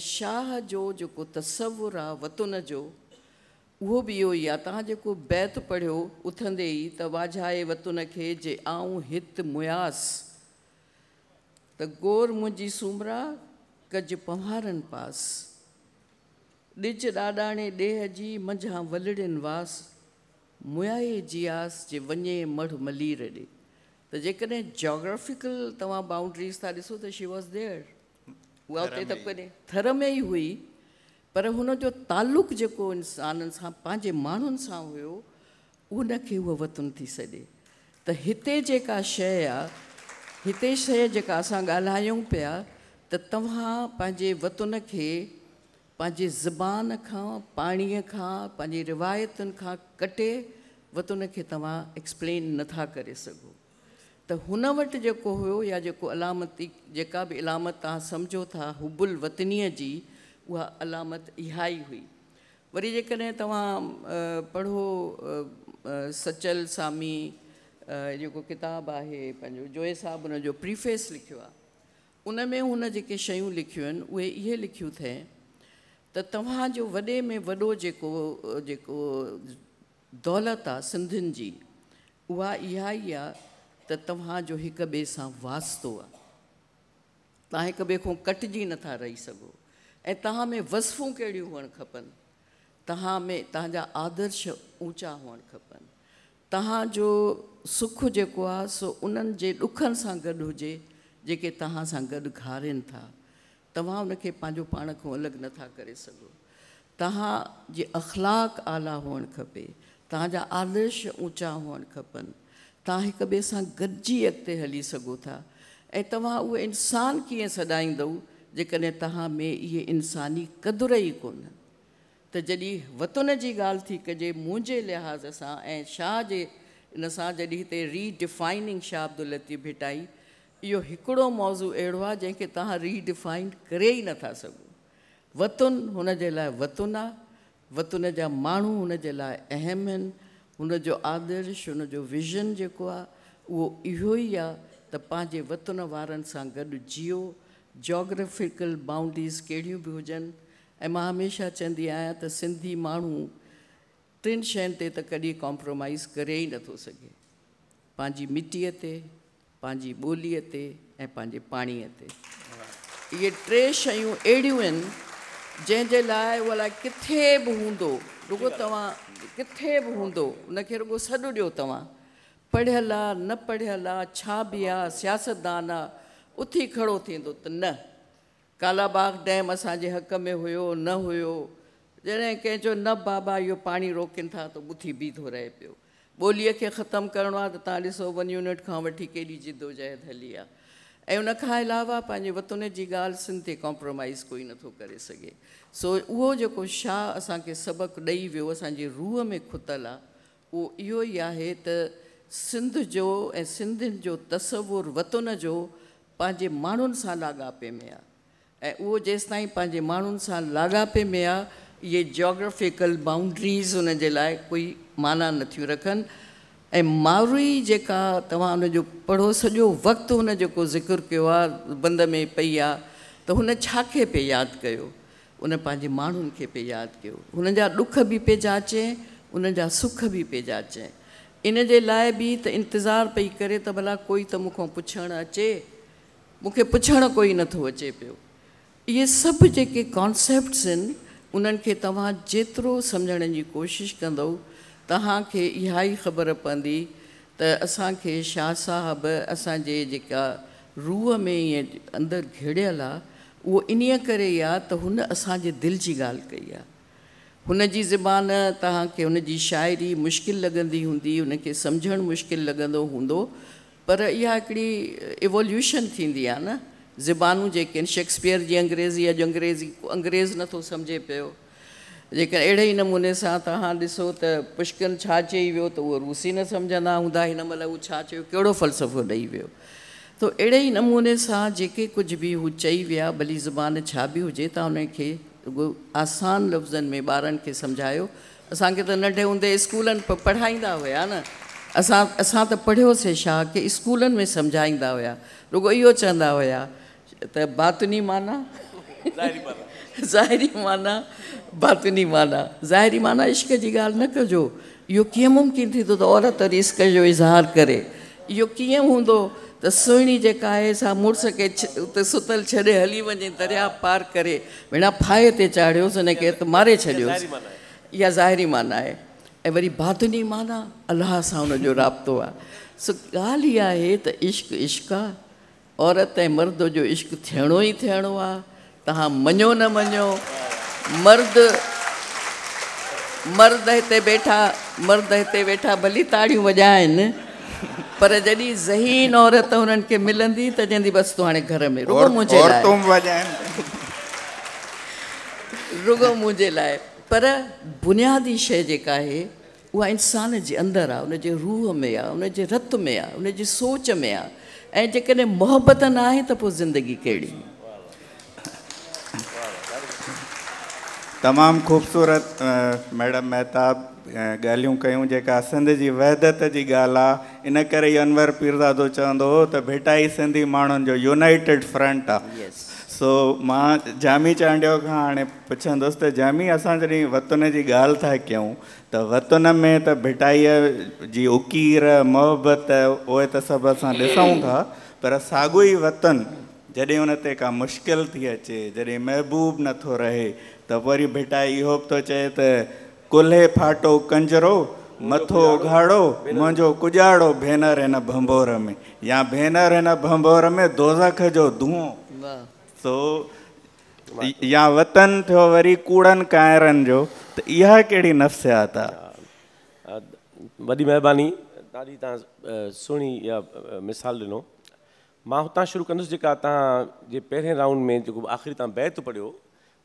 D: शाह जो जो तस्वुर आ वतन जो वो भी इहो बैत पढ़ो उथंदे ही तो वाझाए वतुन के जे आऊँ हित मुयास त गोर मुझी सुमरा कज पवारन पास डिज डाडाणे देह जी मंझा वलड़िन वास मुयाए जियास जे वञे मढ़ मलीर ॾे त जेकॾहिं जॉग्राफिकल तव्हां बाउंड्रीज़ था ॾिसो त शी वॉज़ देअर उहा उते त कॾहिं थर में ई हुई पर हुनजो तालुक़ु जेको इंसाननि सां पंहिंजे माण्हुनि सां हुओ उनखे उहो वतन थी सघे त हिते जेका शइ आहे हिते शइ जेका असां ॻाल्हायूं पिया त तव्हां पंहिंजे वतन खे पंहिंजी ज़बान का पानी का पंहिंजी रिवायतुनि का कटे वत उनखे तव्हां एक्सप्लेन ना कर सघो तो हुन वटि जेको हुयो या जो अलामती जेका भी अलामत तव्हां सम्झो था हुबुल वतनी की वह अलामत इहाई हुई वरी जेकॾहिं तव्हां सचल सामी जो किताबु है जोए साहब हुनजो प्रीफेस लिखो आहे उन में हुन जेके शयूं लिखियूं तो तव्हां जो में वो जो जो दौलत आ सिंधन की वह इहा ई आहे वास्तो आहे तव्हां हिक कटिजी रही सघो ए तव्हां में वसफ़ूं कड़ी हुअणु खपन तव्हां में तहजा आदर्श ऊचा हुअणु खपनि तव्हांजो सुख जो सो उन दुखन से गड गॾु जे जेके तव्हां सां था तव्हां उनखे पंहिंजो पाण खां अलॻि नथा करे सघो तव्हां जे अख़लाक आला हुअणु खपे तव्हांजा आदर्श ऊचा हुअणु खपनि तव्हां हिक ॿिए सां गॾिजी अॻिते हली सघो था ऐं तव्हां उहे इंसान कीअं सॾाईंदव जेकॾहिं तव्हां में इहे इंसानी क़दुर ई कोन त जॾहिं वतन जी ॻाल्हि थी कजे मुंहिंजे लिहाज़ सां ऐं शाह जे इन सां जॾहिं हिते रीडिफाइनिंग शाह अब्दुल लतीफ़ भिटाई इहो हिकिड़ो मौज़ू अहिड़ो आहे जंहिंखे तव्हां रीडिफाइन करे ई नथा सघो वतुनि जे लाइ वतुनि आहे वतुन जा माण्हू हुन जे लाइ अहम आहिनि हुन जो आदर्श हुन जो विज़न जेको आहे उहो इहो ई आहे त पंहिंजे वतुनि वारनि सां गॾु जीओ जोग्राफिकल बाउंड्रीस कहिड़ियूं बि हुजनि ऐं मां हमेशह चवंदी आहियां त सिंधी माण्हू टिनि शयुनि ते त कॾहिं कॉम्प्रोमाइज़ करे ई नथो सघे पंहिंजी मिटीअ ते पंहिंजी बोली ते ऐं पंहिंजे ते इहे टे शयूं अहिड़ियूं आहिनि जंहिंजे लाइ किथे बि हूंदो रुगो तव्हां किथे बि हूंदो उनखे रुगो सद ॾियो तव्हां पढ़ियल न पढ़ियल आहे सियासतदान उथी खड़ो थी त न कालाबाग डैम असांजे हक़ में हुयो न हुयो जॾहिं कंहिं चयो न बाबा इहो पाणी रोकनि था त ॿुथी बीठो रहे पियो ॿोलीअ के खत्म करिणो आहे त तव्हां ॾिसो वन यूनिट खां वठी केॾी जिदोजहद हली आहे ऐं उन अलावा पंहिंजे वतन जी ॻाल्हि सिंध ते कॉम्प्रोमाइज़ कोई नथो करे सघे सो उहो जेको छा असांखे सबक़ु ॾेई वियो असांजी रूह में खुतलु आहे उहो इहो ई आहे त सिंध जो ऐं सिंधियुनि जो तस्वुरु वतन जो पंहिंजे माण्हुनि सां लाॻापे में आहे ऐं उहो जेसिताईं पंहिंजे माण्हुनि सां लाॻापे में आहे ये जोग्राफिकल बाउंड्रीज़ उन कोई माना न थी रखन ए मारुई जहाँ हुनजो पढ़ो सॼो वक्त उन ज़िक्र किया बंद में पई आ तो उन पे याद कयो उन पंहिंजे पे याद कर उन दुख भी पे जाचे उन सुख भी पे जाचे इन जे लाइ बि तो इंतज़ारु पई भला कोई तो मुख पुछ अचे मुख्य पुछणु कोई नो अचे पियो ये सब जे कॉन्सेप्ट्स उन्हनि खे तव्हां जेतिरो सम्झण जी कोशिशि कंदव तव्हांखे इहा ई ख़बर पवंदी त असांखे शाह साहब असांजे जेका रूह में ईअं अंदरि घिड़ियल आहे उहो इन करे ई आहे त हुन असांजे दिलि जी ॻाल्हि कई आहे हुन जी ज़बान तव्हांखे हुन जी शाइरी मुश्किल लॻंदी हूंदी हुन खे सम्झणु मुश्किल लॻंदो हूंदो पर इहा हिकिड़ी इवोल्यूशन थींदी आहे न ज़बानू जेके आहिनि शेक्सपियर जी अंग्रेज़ी अॼु अंग्रेज़ी अंग्रेज़ नथो सम्झे पियो जेके अहिड़े ई नमूने सां तव्हां ॾिसो त पुष्कर छा चई वियो त उहो रूसी न सम्झंदा हूंदा हिन महिल उहो छा चयो कहिड़ो फ़लसफ़ो ॾेई वियो त अहिड़े ई नमूने सां जेके कुझु बि हू चई विया भली ज़बान छा बि हुजे त उनखे रुगो आसान लफ़्ज़नि में ॿारनि खे सम्झायो असांखे त नंढे हूंदे स्कूलनि पढ़ाईंदा हुया न असां असां त पढ़ियोसीं छा की स्कूलनि में सम्झाईंदा हुया रुगो इहो चवंदा हुया कहता बात नहीं माना ज़ाहरी माना बात नहीं माना ज़ाहरी माना इश्क की ॻाल्हि न कजो इहो कीअं मुमकिन थी तो औरत वरी इश्क जो इज़हार करे इहो कीअं हूंदो त सुहिणी जेका आहे सा मुड़ुस खे उते सुतल छॾे हली वञे दरिया पार करे भेण फाहे ते चाढ़ियोसि हुन मारे छॾियोसि इहा जाहरी माना है ए वरी बातनी माना अल्लाह से हुनजो राब्तो आहे सो ॻाल्हि इहा आहे इश्क इश्क औरत ऐं मर्द जो इश्क थियणो ई थियणो आहे तव्हां मञो न मञो मर्द मर्द हिते वेठा मर्द हिते वेठा भली ताड़ियूं वॼाइनि पर जॾहिं ज़हीन औरत हुननि खे मिलंदी त चवंदी बसि तूं हाणे घर में रुगो मुंहिंजे लाइ रुगो मुंहिंजे लाइ पर बुनियादी शइ जेका आहे उहा इंसान जे अंदरि आहे उनजे रूह में आहे उनजे रत में आहे उनजी सोच में आहे ऐं जेकॾहिं मोहबत न आहे ज़िंदगी कहिड़ी
A: तमामु ख़ूबसूरत मैडम महताब ॻाल्हियूं कयूं जेका सिंध वहदत की ॻाल्हि इन करे अनवर पीरज़ादो चवंदो हो त भेटाई सिंधी माण्हुनि जो यूनाइटेड फ्रंट आहे सो मां जामी चांडियो का हाँ पुछंदुसि त जामी असां जॾहिं वतन की गाल था कयूं त वतन में त भिटाईअ जी उकीर मोहब्बत उहे त सभु असां था पर साॻियो ई वतन जॾहिं हुन का मुश्किल थी अचे जॾहिं महबूब नथो रहे त वरी भिटाई इहो तो थो चए कुल्हे फाटो कंजरो मथो उघाड़ो मुझो कुजाड़ो भेनर हिन भंबोर में या भेनर हिन भंबोर में दोज़ख जो धुओं सो या वतन थियो वरी कूड़नि काइरनि जो त इहा कहिड़ी नफ़्सियात आहे
B: वॾी महिरबानी दादी तव्हां सुहिणी इहा मिसाल ॾिनो मां हुतां शुरू कंदुसि जेका तव्हां जे पहिरें राउंड में जेको आख़िरी तव्हां बैत पढ़ियो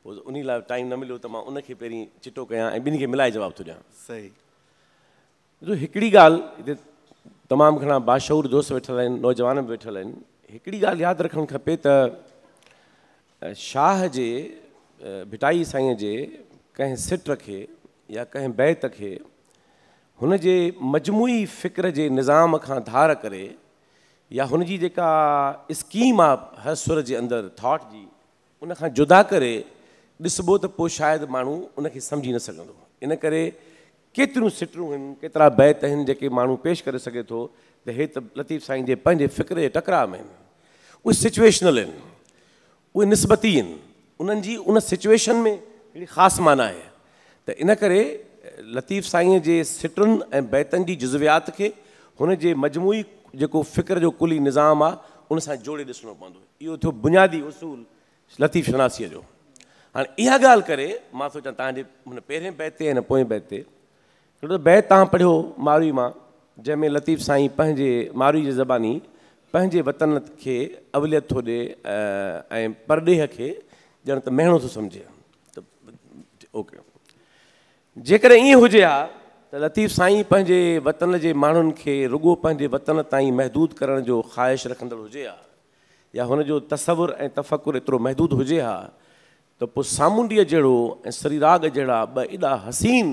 B: पोइ उन लाइ टाइम न मिलियो त मां उनखे पहिरीं चिटो कयां ऐं ॿिनि खे मिलाए जवाबु थो ॾियां सही जो हिकिड़ी ॻाल्हि हिते तमामु घणा बाशहूर दोस्त वेठल आहिनि नौजवान बि वेठल आहिनि हिकिड़ी ॻाल्हि यादि रखणु खपे त शाह जे भिटाई साईं जे कंहिं सिट खे या कंहिं बैत खे हुन जे मजमूई फ़िक्र जे निज़ाम खां धार करे या हुन जी जेका स्कीम आहे हर सुर जे अंदरि थॉट जी उन खां जुदा करे ॾिसबो त पोइ शायदि माण्हू उनखे सम्झी न सघंदो इन करे केतिरियूं सिटरूं आहिनि केतिरा बैत आहिनि जेके माण्हू पेश करे सघे थो त हे त लतीफ़ साईं जे पंहिंजे फ़िक्र जे टकराव में आहिनि उहे सिचुएशनल आहिनि उहे निस्बती आहिनि उन्हनि जी उन सिचुएशन में हिकिड़ी ख़ासि माना आहे त इन करे लतीफ़ साईंअ जे सिटुनि ऐं बैतनि जी जुज़वियात खे हुन जे मजमूई जेको फ़िक्र जो कुली निज़ाम आहे उन सां जोड़े ॾिसणो पवंदो इहो थियो बुनियादी उसूल लतीफ़ शनासीअ जो हाणे इहा ॻाल्हि करे मां सोचां तव्हांजे हुन पहिरें बैत ते ऐं पोएं बैत ते हिकिड़ो बैत तव्हां पढ़ियो मारवी मां जंहिंमें लतीफ़ साईं पंहिंजे मारवी जी ज़बानी पंहिंजे वतन खे अवलियत थो ॾिए ऐं परॾेह खे ॼण त महिणो थो सम्झे त ओके जेकॾहिं ईअं हुजे हा त लतीफ़ साईं पंहिंजे वतन जे माण्हुनि खे रुॻो पंहिंजे वतन ताईं महदूदु करण जो ख़्वाहिश रखंदड़ हुजे हा या हुनजो तस्वुरु ऐं तफ़क़ुर एतिरो महदूदु हुजे हा त पोइ सामुंडीअ जहिड़ो ऐं सरीराग जहिड़ा ॿ एॾा हसीन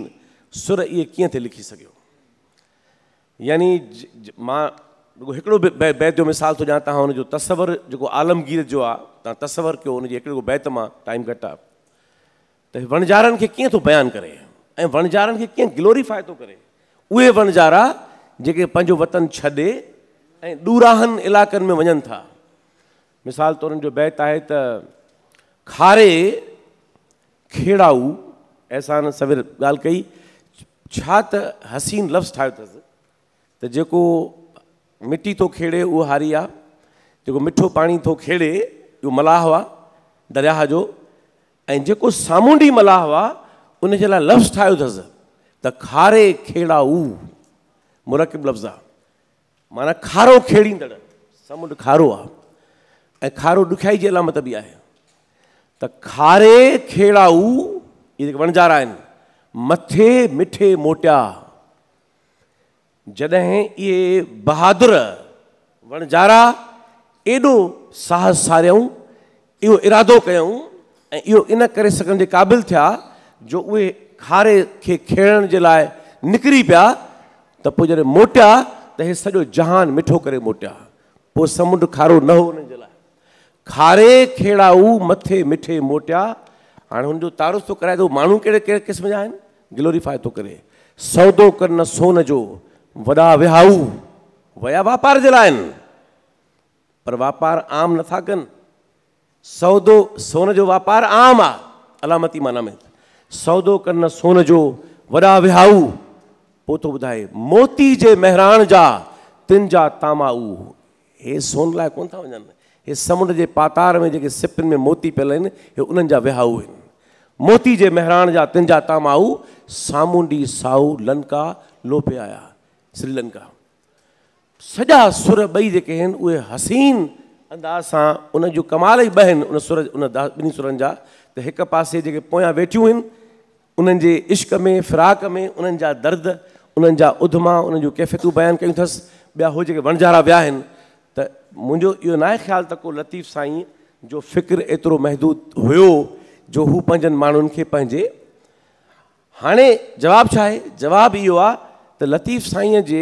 B: सुर इहे कीअं थिए लिखी सघियो यानी मां रुगो हिकिड़ो बैत जो मिसाल थो तो ॾियां तव्हां हुनजो तस्वर जेको आलमगीर जो आहे तव्हां तस्वर कयो हुनजे हिकिड़ो बैत मां टाइम घटि आहे त वणजारनि खे कीअं थो बयानु करे ऐं वणजारनि खे कीअं ग्लोरीफाए थो करे उहे वणजारा जेके पंहिंजो वतन छॾे ऐं ॾूराहनि इलाइक़नि में वञनि था मिसाल तौर जो बैत आहे त खारे खेड़ाऊ अहसान हिन सवेल ॻाल्हि कई छा त हसीन लफ़्ज़ ठाहियो अथसि त जेको मिट्टी तो खेड़े उहा हारी आहे मिठो पानी तो खेड़े इहो मलाह आहे दरिया जो ऐं सामुंडी सामूंडी मलाह आहे उनजे लाइ लफ़्ज़ ठाहियो अथसि त खारे खेड़ा ऊ लफ़्ज़ आहे माना खारो खेड़ींद समुंड खारो आहे ऐं खारो ॾुखियाई जी अलामत बि आहे त खारे खेड़ाऊ इहे वणजारा मथे मिठे मोटिया जदें ये बहादुर वणजारा एडो साहस सारियऊं इहो इरादो कयूं ऐं इन करे सघण जे क़ाबिल थिया जो उहे खारे खे खेड़ण जे लाइ निकिरी पिया त पोइ जॾहिं मोटिया त हे सॼो जहान मिठो कर मोटिया पोइ समुंड खारो न हो हुन खारे खेड़ा हू मथे मिठे मोटिया हाँ उन तारुफ़ तो कराए थो माण्हू कहिड़े कहिड़े क़िस्म जा ग्लोरीफाई तो करें सौदो कर न सोन जो वदा विहाऊ वया व्यापार जलायन पर व्यापार आम न था कन सौदो सोन जो व्यापार आम आ अलामती माना में सौदो कन सोन जो वदा विहाऊ पोइ थो मोती जे मेहरान जा तिन जा तामाऊ हे सोन लाय कोन था वजन हे समुंड जे पातार में जेके सिपियुनि में मोती पियल आहिनि हे उन्हनि जा विहाऊ आहिनि मोती जे मेहरान जा तिन जा तामाऊ सामुंडी साऊ लंका लोपे आया श्रीलंका सॼा सुर ॿई जेके आहिनि उहे हसीन अंदाज़ सां उन जूं कमाल ई ॿ आहिनि उन सुर उन ॿिन्ही सुरनि जा त हिकु पासे जेके पोयां वेठियूं आहिनि उन्हनि जे इश्क में फिराक में उन्हनि जा दर्द उन्हनि जा उधमा उन्हनि जूं कैफ़ियतूं बयानु कयूं अथसि ॿिया उहे जेके वणजारा विया आहिनि त मुंहिंजो इहो नाहे ख़्यालु त को लतीफ़ साईं जो फ़िकिर एतिरो महदूदु हुयो जो हू पंहिंजनि माण्हुनि खे पंहिंजे हाणे जवाबु छा आहे जवाबु इहो आहे त लतीफ़ साईंअ जे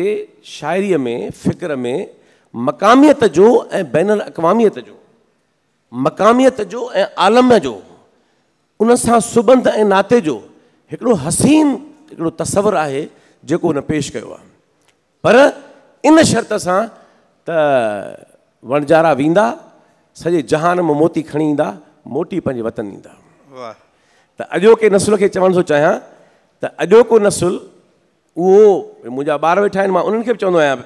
B: शाइरीअ में फ़िक्र में मक़ामियत जो ऐं बैन बनवाामियत जो मक़ामियत जो ऐं आलम जो उन सां सुबंध ऐं नाते जो हिकिड़ो हसीन हिकिड़ो तस्वर आहे जेको हुन पेश कयो आहे पर इन शर्त सां त वणजारा वेंदा सॼे जहान में मोती खणी ईंदा मोटी पंहिंजे वतन ईंदा त अॼोके नसुल खे चवण थो चाहियां त अॼोको नसुल उहो मुझा बार वेठा आहिनि मां उन्हनि खे बि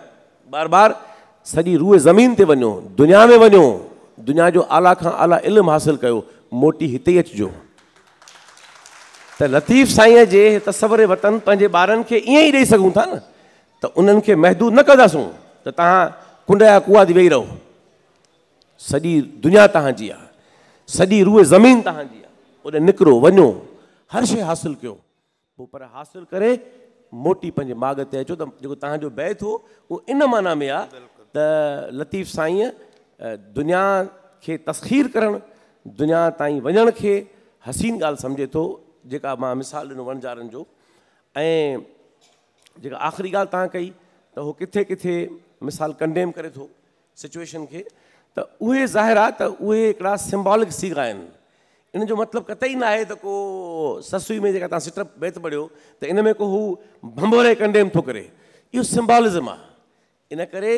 B: बार बार सारी रूह ज़मीन ते वञो दुनिया में वनो दुनिया जो आला खां आला इल्मु हासिल कर मोटी हिते ई अचिजो त लतीफ़ साई के तस्वर वतन पंहिंजे ॿारनि खे ईअं ई था न त उन्हनि खे न कंदासूं त तव्हां कुंड या कुआ वे रहो सॼी दुनिया तहजी आहे सॼी रूह ज़मीन तव्हांजी आहे ओॾे निकिरो हर शासिल कर कयो पोइ पर हासिलु करे मोटी पंहिंजे माग ते अचो त जेको तव्हांजो बैत हो उहो इन माना में आहे त लतीफ़ साईं दुनिया खे तस्खीर करणु दुनिया ताईं वञण खे हसीन ॻाल्हि सम्झे थो जेका मां मिसाल ॾिनो वणजारनि जो ऐं जेका आख़िरी ॻाल्हि तव्हां कई त उहो किथे किथे मिसाल कंडेम करे थो सिचुएशन खे त उहे ज़ाहिर आहे त उहे हिकिड़ा सिम्बॉलिक सीगा आहिनि इन जो मतिलबु कतई न आहे त को ससुई में जेका तव्हां सिट बैत पढ़ियो त इन में को हू भंभोरे कंडेम थो करे इहो सिम्बोलिज़्म आहे इन करे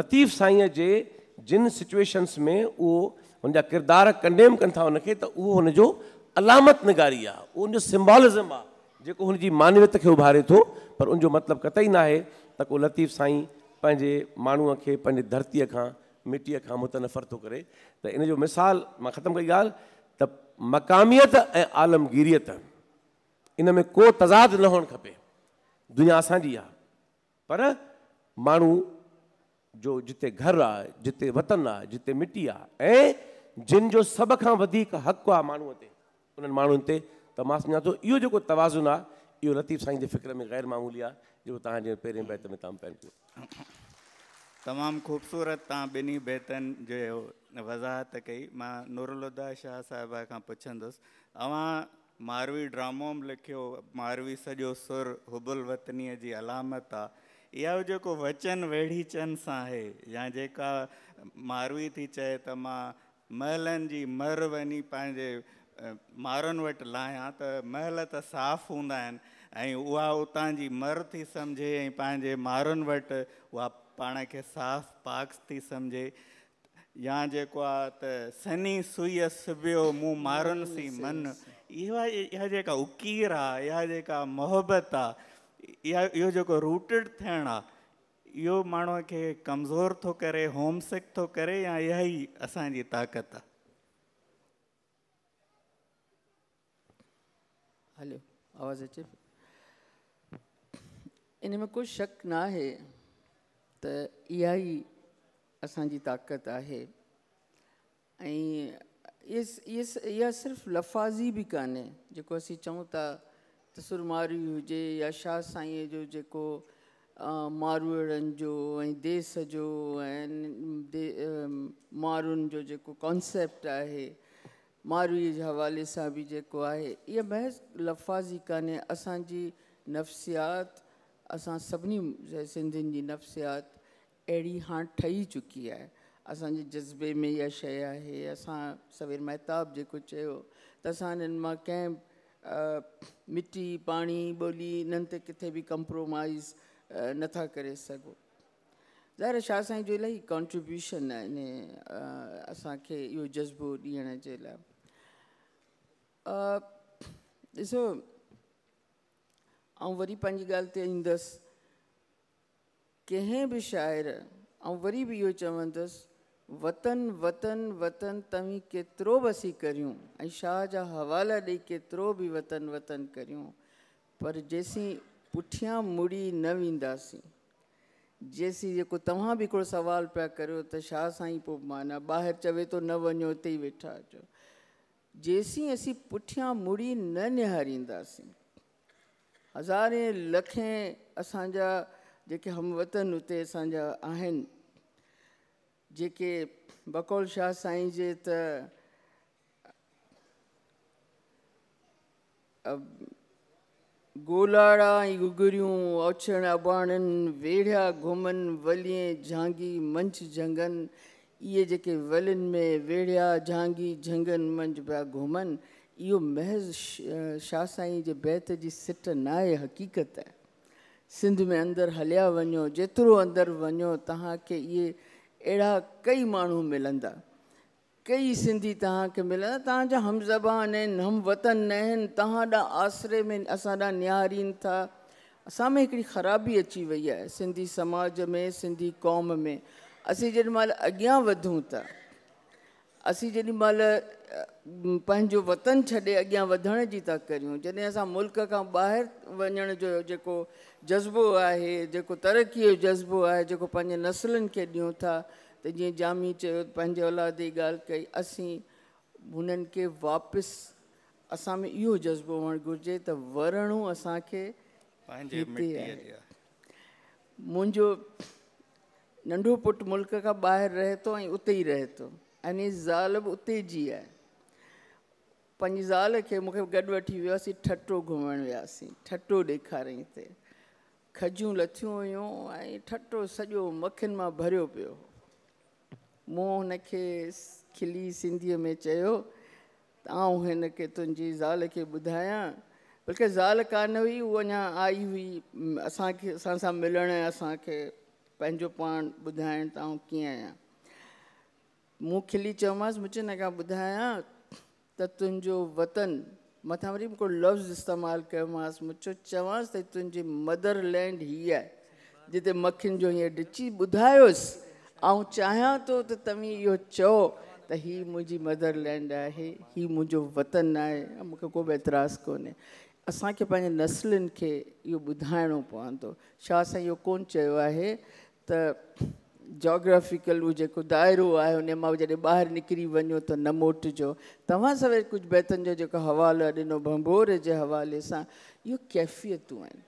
B: लतीफ़ साईंअ जे जिन सिचुएशन्स में उहो हुनजा किरदार कंडेम कनि था हुनखे त उहो हुनजो अलामत निगारी आहे उहो हुनजो सिम्बोलिज़म आहे जेको हुनजी मानवियत खे उभारे थो पर उनजो मतिलबु कतई न आहे त को लतीफ़ साईं पंहिंजे माण्हूअ खे पंहिंजे धरतीअ खां मिटीअ खां मुतनफ़र थो करे त इन जो मिसाल मां ख़तमु कई ॻाल्हि मक़ामियत ऐं आलमगीरियत इन में को तज़ाद न हुअणु खपे दुनिया असांजी आहे पर माण्हू जो जिते घरु आहे जिते वतन आहे जिते मिटी आहे ऐं जिन जो सभ खां वधीक हक़ु आहे माण्हूअ ते उन्हनि माण्हुनि ते त मां सम्झा थो इहो जेको तवाज़ुन आहे इहो लतीफ़ साईं जे फिक़्र में ग़ैर मामूली आहे जेको तव्हांजे पहिरें बैत में
A: पहिरियों तमाम ख़ूबसूरत तव्हां बेतन जो वज़ाहत कई मैं नूरलुदा शाह साहब का पुछंदुसि अवां मारवी ड्रामो में लिखो मारवी सज सुर हुबुल वतनी की अलामत आको वचन वेढ़ी चन से या जेका मारवी थी चए त महलन की जी मर वनी पंहिंजे मारन वट लाया तो महल तो साफ हूँ आहिनि मर थी सम्झे ऐं पंहिंजे मारनि पान के साफ पाक थी समझे या जो सनी सुई सुबो मु मारन सी मन इहा इहा उकीर आहे मोहब्बत आ यो जो रूटेड थे यो इहो के कमज़ोर तो करे होमसिक तो करे या यही ई ताक़त आ हलो आवाज़ अचे
C: इन में कोई शक ना है त इहा ई असांजी ताक़त आहे ऐं इहे सिर्फ़ु लफ़ाज़ी बि कान्हे जेको असीं चऊं था त सुरमारवी हुजे या शाह साईंअ जो जेको मारूड़नि जो ऐं देस जो ऐं मारुनि जो जेको कॉन्सेप्ट आहे मारवीअ जे हवाले सां बि जेको आहे इहा बहस लफ़ाज़ी कान्हे असांजी नफ़्सियात असां सभिनी सिंधियुनि जी नफ़्सियात अड़ी हाँ ठही चुकी है असांजे जज़्बे में यह शइ आहे असां सवेर महताब जेको चयो कें मिट्टी पानी बोली इन किथे भी कंप्रोमाइज़ नथा करे सघो ज़ाहिर शाह साईं जो इलाही कॉन्ट्रीब्यूशन आहे इन जज़्बो ॾियण जे लाइ ॾिसो ऐं वरी पंहिंजी ॻाल्हि ते ईंदसि कंहिं बि शाइर ऐं वरी बि इहो चवंदसि वतन वतन वतन तव्हीं केतिरो बसी करियूं ऐं शाह जा हवाला ॾेई केतिरो बि वतन वतन करियूं पर जेसीं पुठियां मुड़ी न वेंदासीं जेसीं जेको तव्हां बि हिकिड़ो सुवाल पिया करियो त शाह साईं पोइ माना ॿाहिरि चवे थो न वञो हिते ई वेठा अचो जेसीं असीं पुठियां मुड़ी न निहारींदासीं हज़ारे लखें असांजा जेके हमवतन उते असांजा आहिनि बकौल शाह साईं जे त ॻोलाड़ा ऐं घुघरियूं औछण अबाणनि वेड़िया घुमनि वलीअ झांगी मंझ झंगनि इहे जेके वलियुनि में वेड़िया झांगी झंगनि मंझ पा घुमनि इहो महज़ शाह साईं जे बैत जी सिट न हक़ीक़त है सिंध में अंदर हलिया वञो जो अंदर वो ते अड़ा कई मू मिलंदा कई सिंधी तव्हांखे मिल तव्हांजा हम ज़बान हम वतन न आहिनि आसरे में असां ॾांहुं निहारीनि था असां में एक ख़राबी अची वही है सिंधी समाज में सिंधी क़ौम में असीं जेॾी महिल अॻियां वधूं था असीं जेॾी महिल पंहिंजो वतन छॾे अॻियां वधण जी था करियूं जॾहिं असां मुल्क खां ॿाहिरि वञण जो जेको जज़्बो आहे जेको तरक़ीअ जो जज़्बो आहे जेको पंहिंजे नसलनि खे ॾियूं था त जीअं जामी चयो पंहिंजे औलाद जी ॻाल्हि कई असीं हुननि खे वापसि असां में इहो जज़्बो हुअणु घुरिजे त वरणो असांखे मुंहिंजो नंढो पुटु मुल्क खां ॿाहिरि रहे थो ऐं उते ई रहे थो यानी ज़ाल बि उते जी आहे पंहिंजी ज़ाल खे मूंखे गॾु वठी वियोसीं ठटो घुमणु वियासीं ठटो ॾेखारियईं हिते खजियूं लथियूं हुयूं ऐं ठटो सॼो मखियुनि मां भरियो पियो मूं हुन खिली सिंधीअ में चयो त आउं हिन तुंहिंजी ज़ाल खे ॿुधायां बल्कि ज़ाल कान हुई हूअ अञा आई हुई असांखे असां सां मिलणु असांखे पंहिंजो पाण ॿुधाइण त कीअं आहियां मूं खिली चयोमांसि मुंहिंजे हिन खां ॿुधायां तो त तुंहिंजो वतन मथां वरी मूं लफ़्ज़ इस्तेमालु कयोमांसि मूं चयो चवांसि त तुंहिंजी मदरलैंड हीअ आहे जिते मखियुनि जो हीअं ॾिची ॿुधायोसि ऐं चाहियां थो त तव्हीं इहो चओ त हीअ मुंहिंजी मदरलैंड आहे हीउ मुंहिंजो वतन आहे मूंखे को बि एतिराज़ु कोन्हे असांखे पंहिंजे नस्लुनि खे इहो ॿुधाइणो पवंदो छा असां इहो कोन्ह चयो आहे त जोग्राफिकल जेको दाइरो आहे उन मां जॾहिं ॿाहिरि निकिरी वञो त न मोटिजो तव्हां सवेर कुझु बैतनि जो जेको हवालो ॾिनो भंबोर जे हवाले सां इहो कैफ़ियतूं आहिनि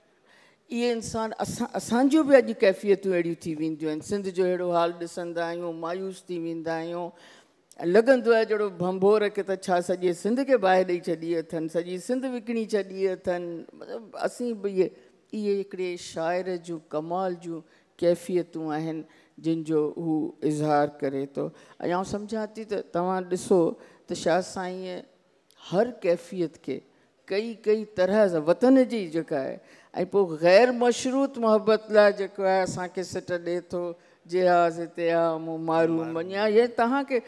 C: इहे इंसानु असां असांजूं बि अॼु कैफ़ियतूं अहिड़ियूं थी वेंदियूं सिंध जो अहिड़ो हाल ॾिसंदा मायूस थी वेंदा आहियूं लॻंदो भंभोर के त छा सिंध के बाहर दई छी अथन सजी सिंध विकिणी छी अथन मतलब असीं बि इहे इहे हिकिड़े शाइर कमाल जो कैफ़ियतूं आहिनि जिनो इज़हार करे तो ऐं आउं सम्झां थी त शाह साईं हर कैफ़ियत के कई कई तरह सां वतन की जेका आहे ग़ैर मशरूत मोहब्बत लाइ जेको आहे असांखे जिहाज ॾिए मारू मञा हे तव्हांखे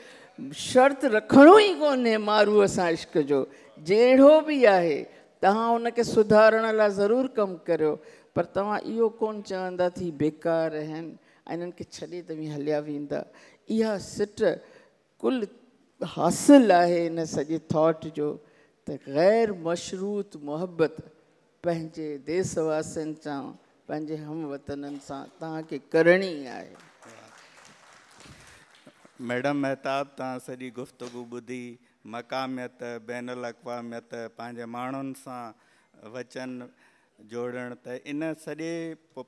C: शर्त रखिणो ई कोन्हे मारूअ इश्क जो जहिड़ो भी है तव्हां हुनखे सुधारण ला जरूर कम करियो पर तव्हां इहो को चवंदा थी बेकार आहिनि इन्हनि खे छॾे हलिया वा इहा सिट कुल हासिल है इन सजे थॉट जो ग़ैर मशरूत मोहब्बत पंहिंजे देस वासियुनि सां हम वतन सां तव्हांखे करणी आहे
A: मैडम मेहताब तव्हां सॼी गुफ़्तगु ॿुधी मक़ामियत बैन अक़वामियत पंहिंजे माण्हुनि सां वचन जोड़णु त इन सजे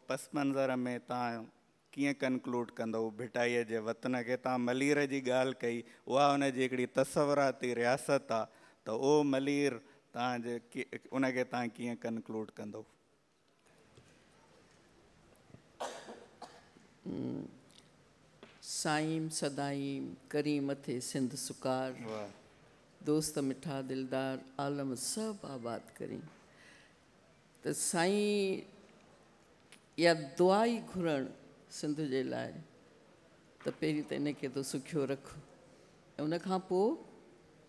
A: पस मंज़र में तव्हां कें कंक्लूड कंदो भिटाईअ जे वतन के तव्हां मलीर की गाल कई उहा हुन जी हिकिड़ी तस्वराती रियासत आहे त उहो मलीर तव्हांजे उनखे कंक्लूड कंदो
D: साईं सदाईं करी मथे सिंध सुकार दोस्त मिठा दिलदार आलम सब आबाद करी त साईं इहा दुआ घुरण सिंध जे लाइ त पहिरीं त इनखे तो सुखियो रख ऐं उनखां पोइ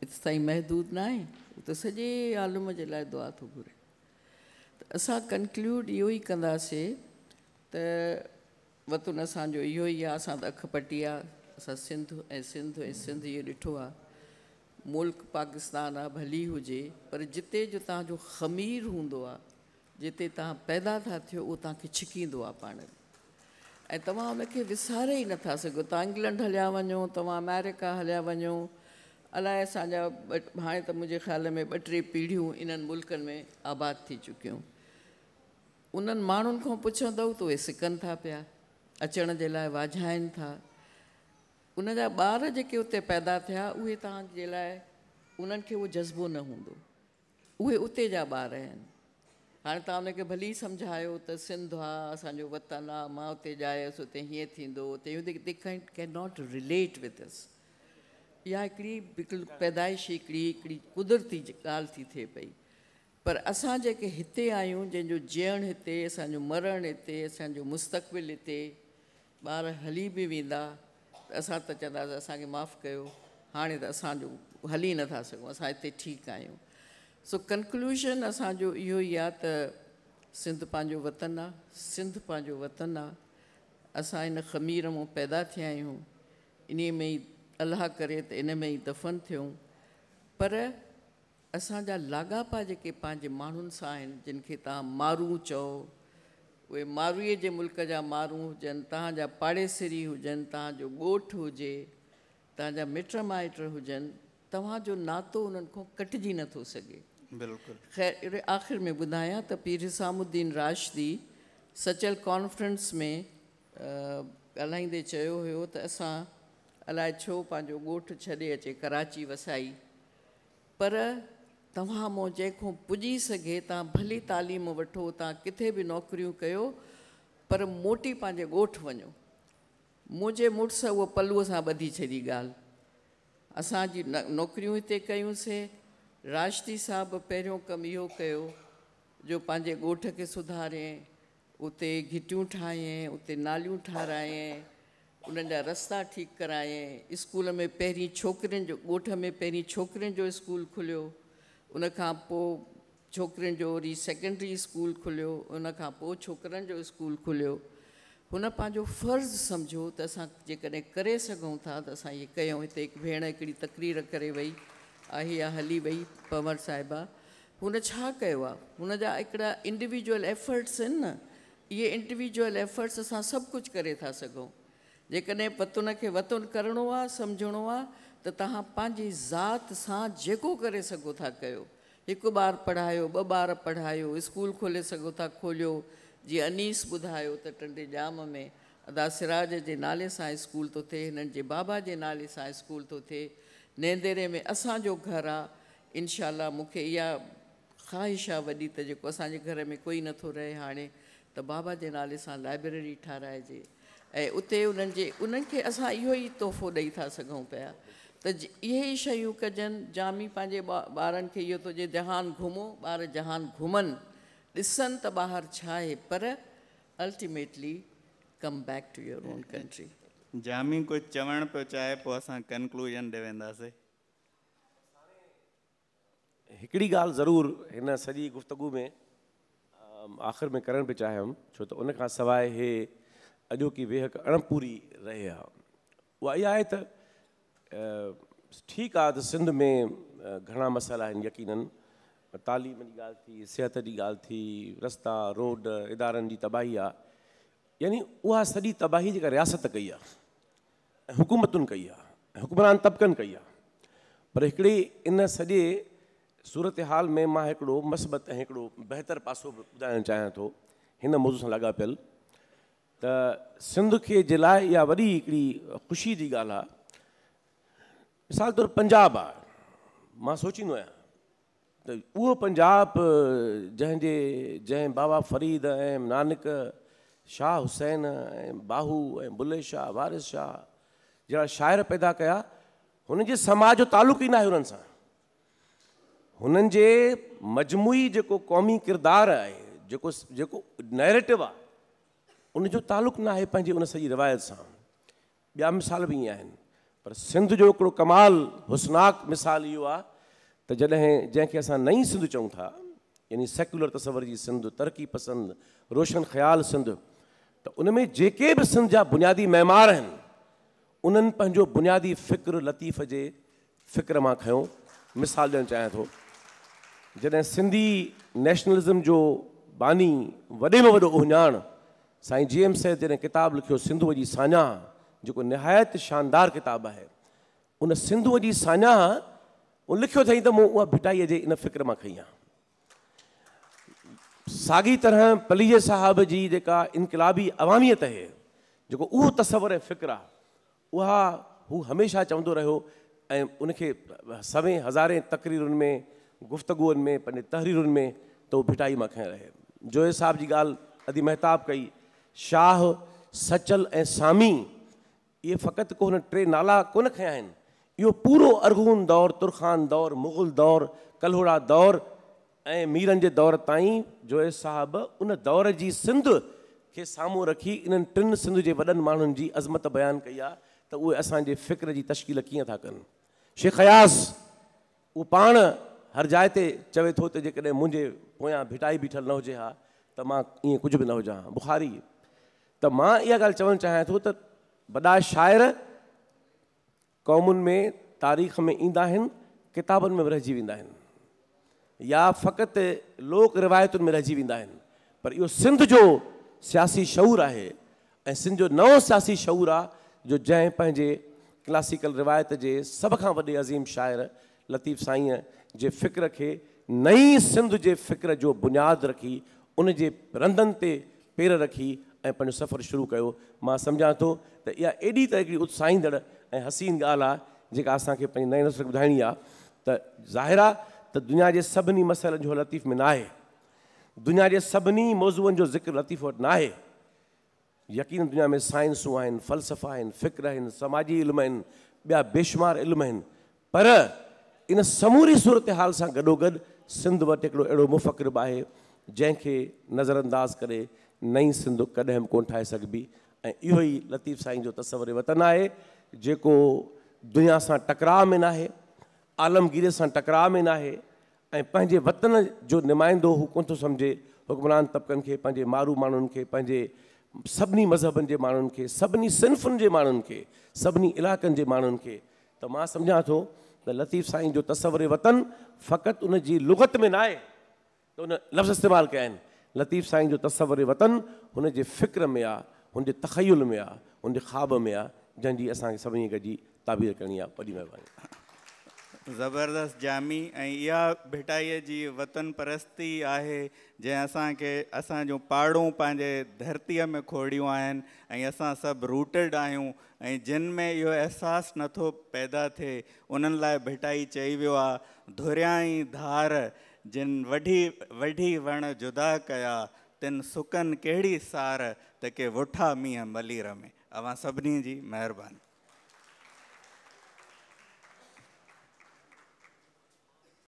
D: एसिताईं महदूदु न आहे त सॼे आलम जे लाइ दुआ थो घुरे त असां कंक्लूड इहो ई कंदासीं त वतुन असांजो इहो ई आहे असां त अखिपटी आहे असां सिंध ऐं सिंध ऐं सिंध इहो ॾिठो आहे मुल्क पाकिस्तान आहे भली हुजे पर जिते जो तव्हांजो ख़मीर हूंदो आहे जिते तव्हां पैदा था थियो उहो तव्हांखे छिकींदो आहे ऐं तव्हां हुनखे विसारे ई नथा सघो तव्हां हलिया वञो तव्हां अमेरिका हलिया वो अलाए असांजा हाणे त मुंहिंजे ख़्याल में ॿ टे इन मुल्क में आबाद थी चुकियूं उन्हनि माण्हुनि खां पुछंदव त उहे सिकनि था पिया अचण जे लाइ वाझाइनि था उन जा ॿार जेके उते पैदा थिया उहे तव्हांजे जज़्बो न हूंदो उहे उते हाँ तुम हुनखे भली सम्झायो तो सिंध आहे वतन आते जायस उत जायसि can not relate with us या हिकिड़ी पैदाइश कुदरती गाल थी थिए पर अस इत आयु आहियूं जीण इत असो मरण इत असो मुस्तबिल इत बार हली भी वेंदा त असां माफ़ कर हाँ तो असो हली ना सघूं अस इतने ठीक आयो सो कंक्लूजन असो इहो ई सिंध पंहिंजो वतन आहे सिंध पंहिंजो वतन आहे असां हाँ इन ख़मीर मां पैदा थे इन में ही अलाह करे तो इन में ही दफ़न थियूं पर असांजा हाँ लाॻापा जेके पंहिंजे माण्हुनि सां आहिनि जिन खे तव्हां मारू चओ उहे मारूअ जे मुल्क जहा मारू हुजनि तव्हांजा पाड़ेसिरी हुजनि तव्हांजो ॻोठु हुजे मिट माइट हुजनि तव्हांजो नातो उन्हनि खां न नथो सघे बिल्कुल खैर आखिर में ॿुधायां त पीर हिसामुद्दीन राशदी सचल कॉन्फ्रेंस में ॻाल्हाईंदे चयो हुयो त असां छो पंहिंजो ॻोठु छॾे अचे कराची वसाई पर तव्हां मूं जंहिंखो पुॼी सघे तव्हां भली तालीम वो तव्हां किथे बि नौकरियूं कयो पर मोटी पंहिंजे ॻोठु वञो मुंहिंजे मुड़ुसु उहो पलूअ सां ॿधी छॾी ॻाल्हि असांजी नौकिरियूं हिते कयूंसीं राष्ट्री साहब पहिरियों कम इहो जो पंहिंजे ॻोठ खे सुधारियईं उते घिटियूं ठाहियईं उते नालियूं ठाहिरायईं उन्हनि रस्ता ठीकु करायईं स्कूल में पैं छोकिरियुनि गोठ में पहिरीं छोकिरियुनि जो स्कूल खुलो उन खां पोइ वरी सेकेंडरी स्कूल खुलो उन खां स्कूल खुलो हुन पंहिंजो फ़र्ज़ु सम्झो त असां जेकॾहिं था त असां इहे कयूं हिते हिकु भेण एक तकरीर करे वई आ इहा हली वही पंवर साहिबा उन छा कयो इंडिविजुअल एफर्ट्स न ये इंडिविजुअल एफर्ट्स असां सब कुछ कर पतुन के वतुन करणो आ समझण आहे ती ज़ात सां जो करे सघो था कयो पढ़ा ॿार स्कूल खोले सो था खोलो जी अनीस बुधा तो टंडे जाम में अदा सिराज के नाले से स्कूल तो थे इन बाबा के नाले से स्कूल तो थे नेंदेरे में असो घर आ इनशाला मुख्य इहा ख़्वाहिश आहे वही तो अस घर में कोई नथो रहे हाँ तो बाबा के नाले से लाइब्रेरी ठाराजे ए उते उन्हनि जे उन्हनि तोहफ़ो दई था सघूं पे त इहे ई शयूं जामी पाँ बार यो तो जहान घुमो बार जहान घुमन ॾिसनि तो ॿाहिरि छा है पर ultimately come back to your own country
A: Jami कुछ चवण पे चाहे पोइ असां कंक्लुसीं हिकिड़ी गाल जरूर
B: इन सॼी गुफ़्तगु में आखिर में करण पियो चाहियुमि छो तो उन खां सवाइ इहे अॼोकी वेहक अणपूरी रहे आहे उहा इहा आहे त सिंध में घणा मसाला यकीन तालीम की गाल थी सेहत की गाल थी रस्ता रोड इदार जी तबाही आहे यानी उहा सॼी तबाही जी रियासत कई है हुकूमतुनि कई आहे हुकमरान तबिकनि कई आहे पर हिकिड़ी इन सॼे सूरत हाल में मां हिकिड़ो मस्बत ऐं हिकिड़ो बहितर पासो बि ॿुधाइणु चाहियां थो हिन मौज़ू सां लाॻापियल त सिंध खे जे लाइ इहा वॾी हिकिड़ी ख़ुशी जी ॻाल्हि आहे मिसाल तौरु पंजाब आहे मां सोचींदो आहियां त उहो पंजाब जंहिंजे जंहिं बाबा फ़रीद ऐं नानक शाह हुसैन ऐं बाहू ऐं बुले शाह वारिस शाह जरा शायर पैदा कया उन समाज जो तालुक ही ना आहे हुननि सां जो क़ौमी किरदार है जो जो नैरेटिव आज तालुक ना है उन सही रिवायत से ॿिया मिसाल भी ये पर सिंध जो कमाल हुसनाक मिसाल यो आ जै जैसे अस नई सिंध चूं था यानी सेक्युलर तस्वर की सिंध तरक्की पसंद रोशन ख़्याल सिंध तो उनमें जे भी सिंध जहा बुनियादी मैमार हैं उन्हनि पंहिंजो बुनियादी फ़िक्र लतीफ़ जे फ़िक्र मां खयों मिसाल ॾियणु चाहियां थो जॾहिं सिंधी नेशनलिज़म जो बानी वॾे में वॾो उञाण साईं जी एम सैद जॾहिं किताबु लिखियो सिंधूअ जी साञा जेको निहायत शानदार किताबु आहे उन सिंधूअ जी साञा उहो लिखियो अथई त मूं उहा भिटाईअ जे इन फ़िक्र मां खई आहे साॻी तरह पलीज साहब जी जेका इनकलाबी अवामियत आहे जेको उहो तस्वर ऐं फ़िक्र आहे उहा हू हमेशह चवंदो रहियो ऐं सवें हज़ारें तकरीरुनि में गुफ़्तगुअनि में पे तहरीरुनि में तो भिटाई भिटाई मखे रहे जोए साहब की गाल अदि महताब कई शाह सचल ए सामी ये फकत को टे नाला को खयां यो इहो पूरो अर्गून दौर तुरखान दौर मुग़ल दौर कलोड़ा दौर ए मीरन के दौर ताईं जोए साहब उन दौर की सिंध के सामू रखी इन टिनि सिंध जे वॾनि माण्हुनि जी अज़मत बयानु कई आहे तो उहे फ़िक्र की तश्कील कीअं था कन शेख हयास उहो पाण हर जाइ ते चवे तो त जेकॾहिं मुंहिंजे भिटाई बीठल न हो हा त मां ईअं कुझु न हो हा बुखारी तो मां इहा ॻाल्हि चवणु चाहियां थो त वॾा शाइर में तारीख़ में इंदा किताबन में रहिजी वेंदा या फ़क़ति लोक रिवायतुनि में रहिजी वेंदा पर इहो सिंध जो सियासी शौर है ऐं सिंध जो नओं सियासी शौर आहे जो जै पंहिंजे क्लासिकल रिवायत के सब का वे अज़ीम शायर लतीफ़ साई जे फ़िक्र खे नई सिंध के फ़िक्र जो बुनियाद रखी उन रंधन रंधनि पेर रखी ऐं सफ़र शुरू कयो मां सम्झां थो त इहा एॾी हसीन ॻाल्हि आहे जेका असांखे नई नसल खे ॿुधाइणी आहे ज़ाहिर त दुनिया के सभी मसल जो लतीफ़ में ना आहे दुनिया के सभी मौजूद जो ज़िक्र लतीफ़ वटि न आहे यकीन दुनिया में साइंसू आज फ़लसफ़ा फ़िक्र समाजी इल्म आहिनि बेशुमार इल्म पर इन समूरी सूरत हाल से गडोग सिंध वो अड़ो अहिड़ो भी है जंहिंखे नज़रअंदाज़ कर नई सिंध कद को सकबी ए इो ही लतीफ़ साई जो तस्वर वतन है जो दुनिया से टकराव में ना आहे आलमगीर से टकराव में ना आहे वतन जो निमाईंदो को समझे हुक्मरान तबकन हुकमरान तबिकनि मारू माण्हुनि के सभिनी मज़हबनि जे माण्हुनि के सभिनी सिंफ़ुनि जे माण्हुनि के सभिनी इलाइक़नि जे माण्हुनि खे त मां सम्झां थो लतीफ़ साईं जो तस्वर वतन फ़क़ति उन लुगत में ना तो उन लफ़्ज़ इस्तेमाल क्या आहिनि लतीफ़ साईं जो तस्वर वतन उन फ़िक्र में आहे हुन तखयल में आ उन जे ख़्वाब में आ जी असांखे सभिनी गॾिजी ताबीर करणी आहे
A: जबरदस्त जामी या भिटाई जी वतन परस्ती आहे जै असा असांजूं पाड़ूं पंहिंजे धरती में खोड़ियूं आन अस रूटेड आयु जिन में यो अहसासु नथो पैदा थे उन भिटाई चई वो आहे धुरियाई धार जिन वढी वढी वण जुदा कया तिन सुकन कहिड़ी सार त के वुठा मीह मलीर में अवां सभी की महिरबानी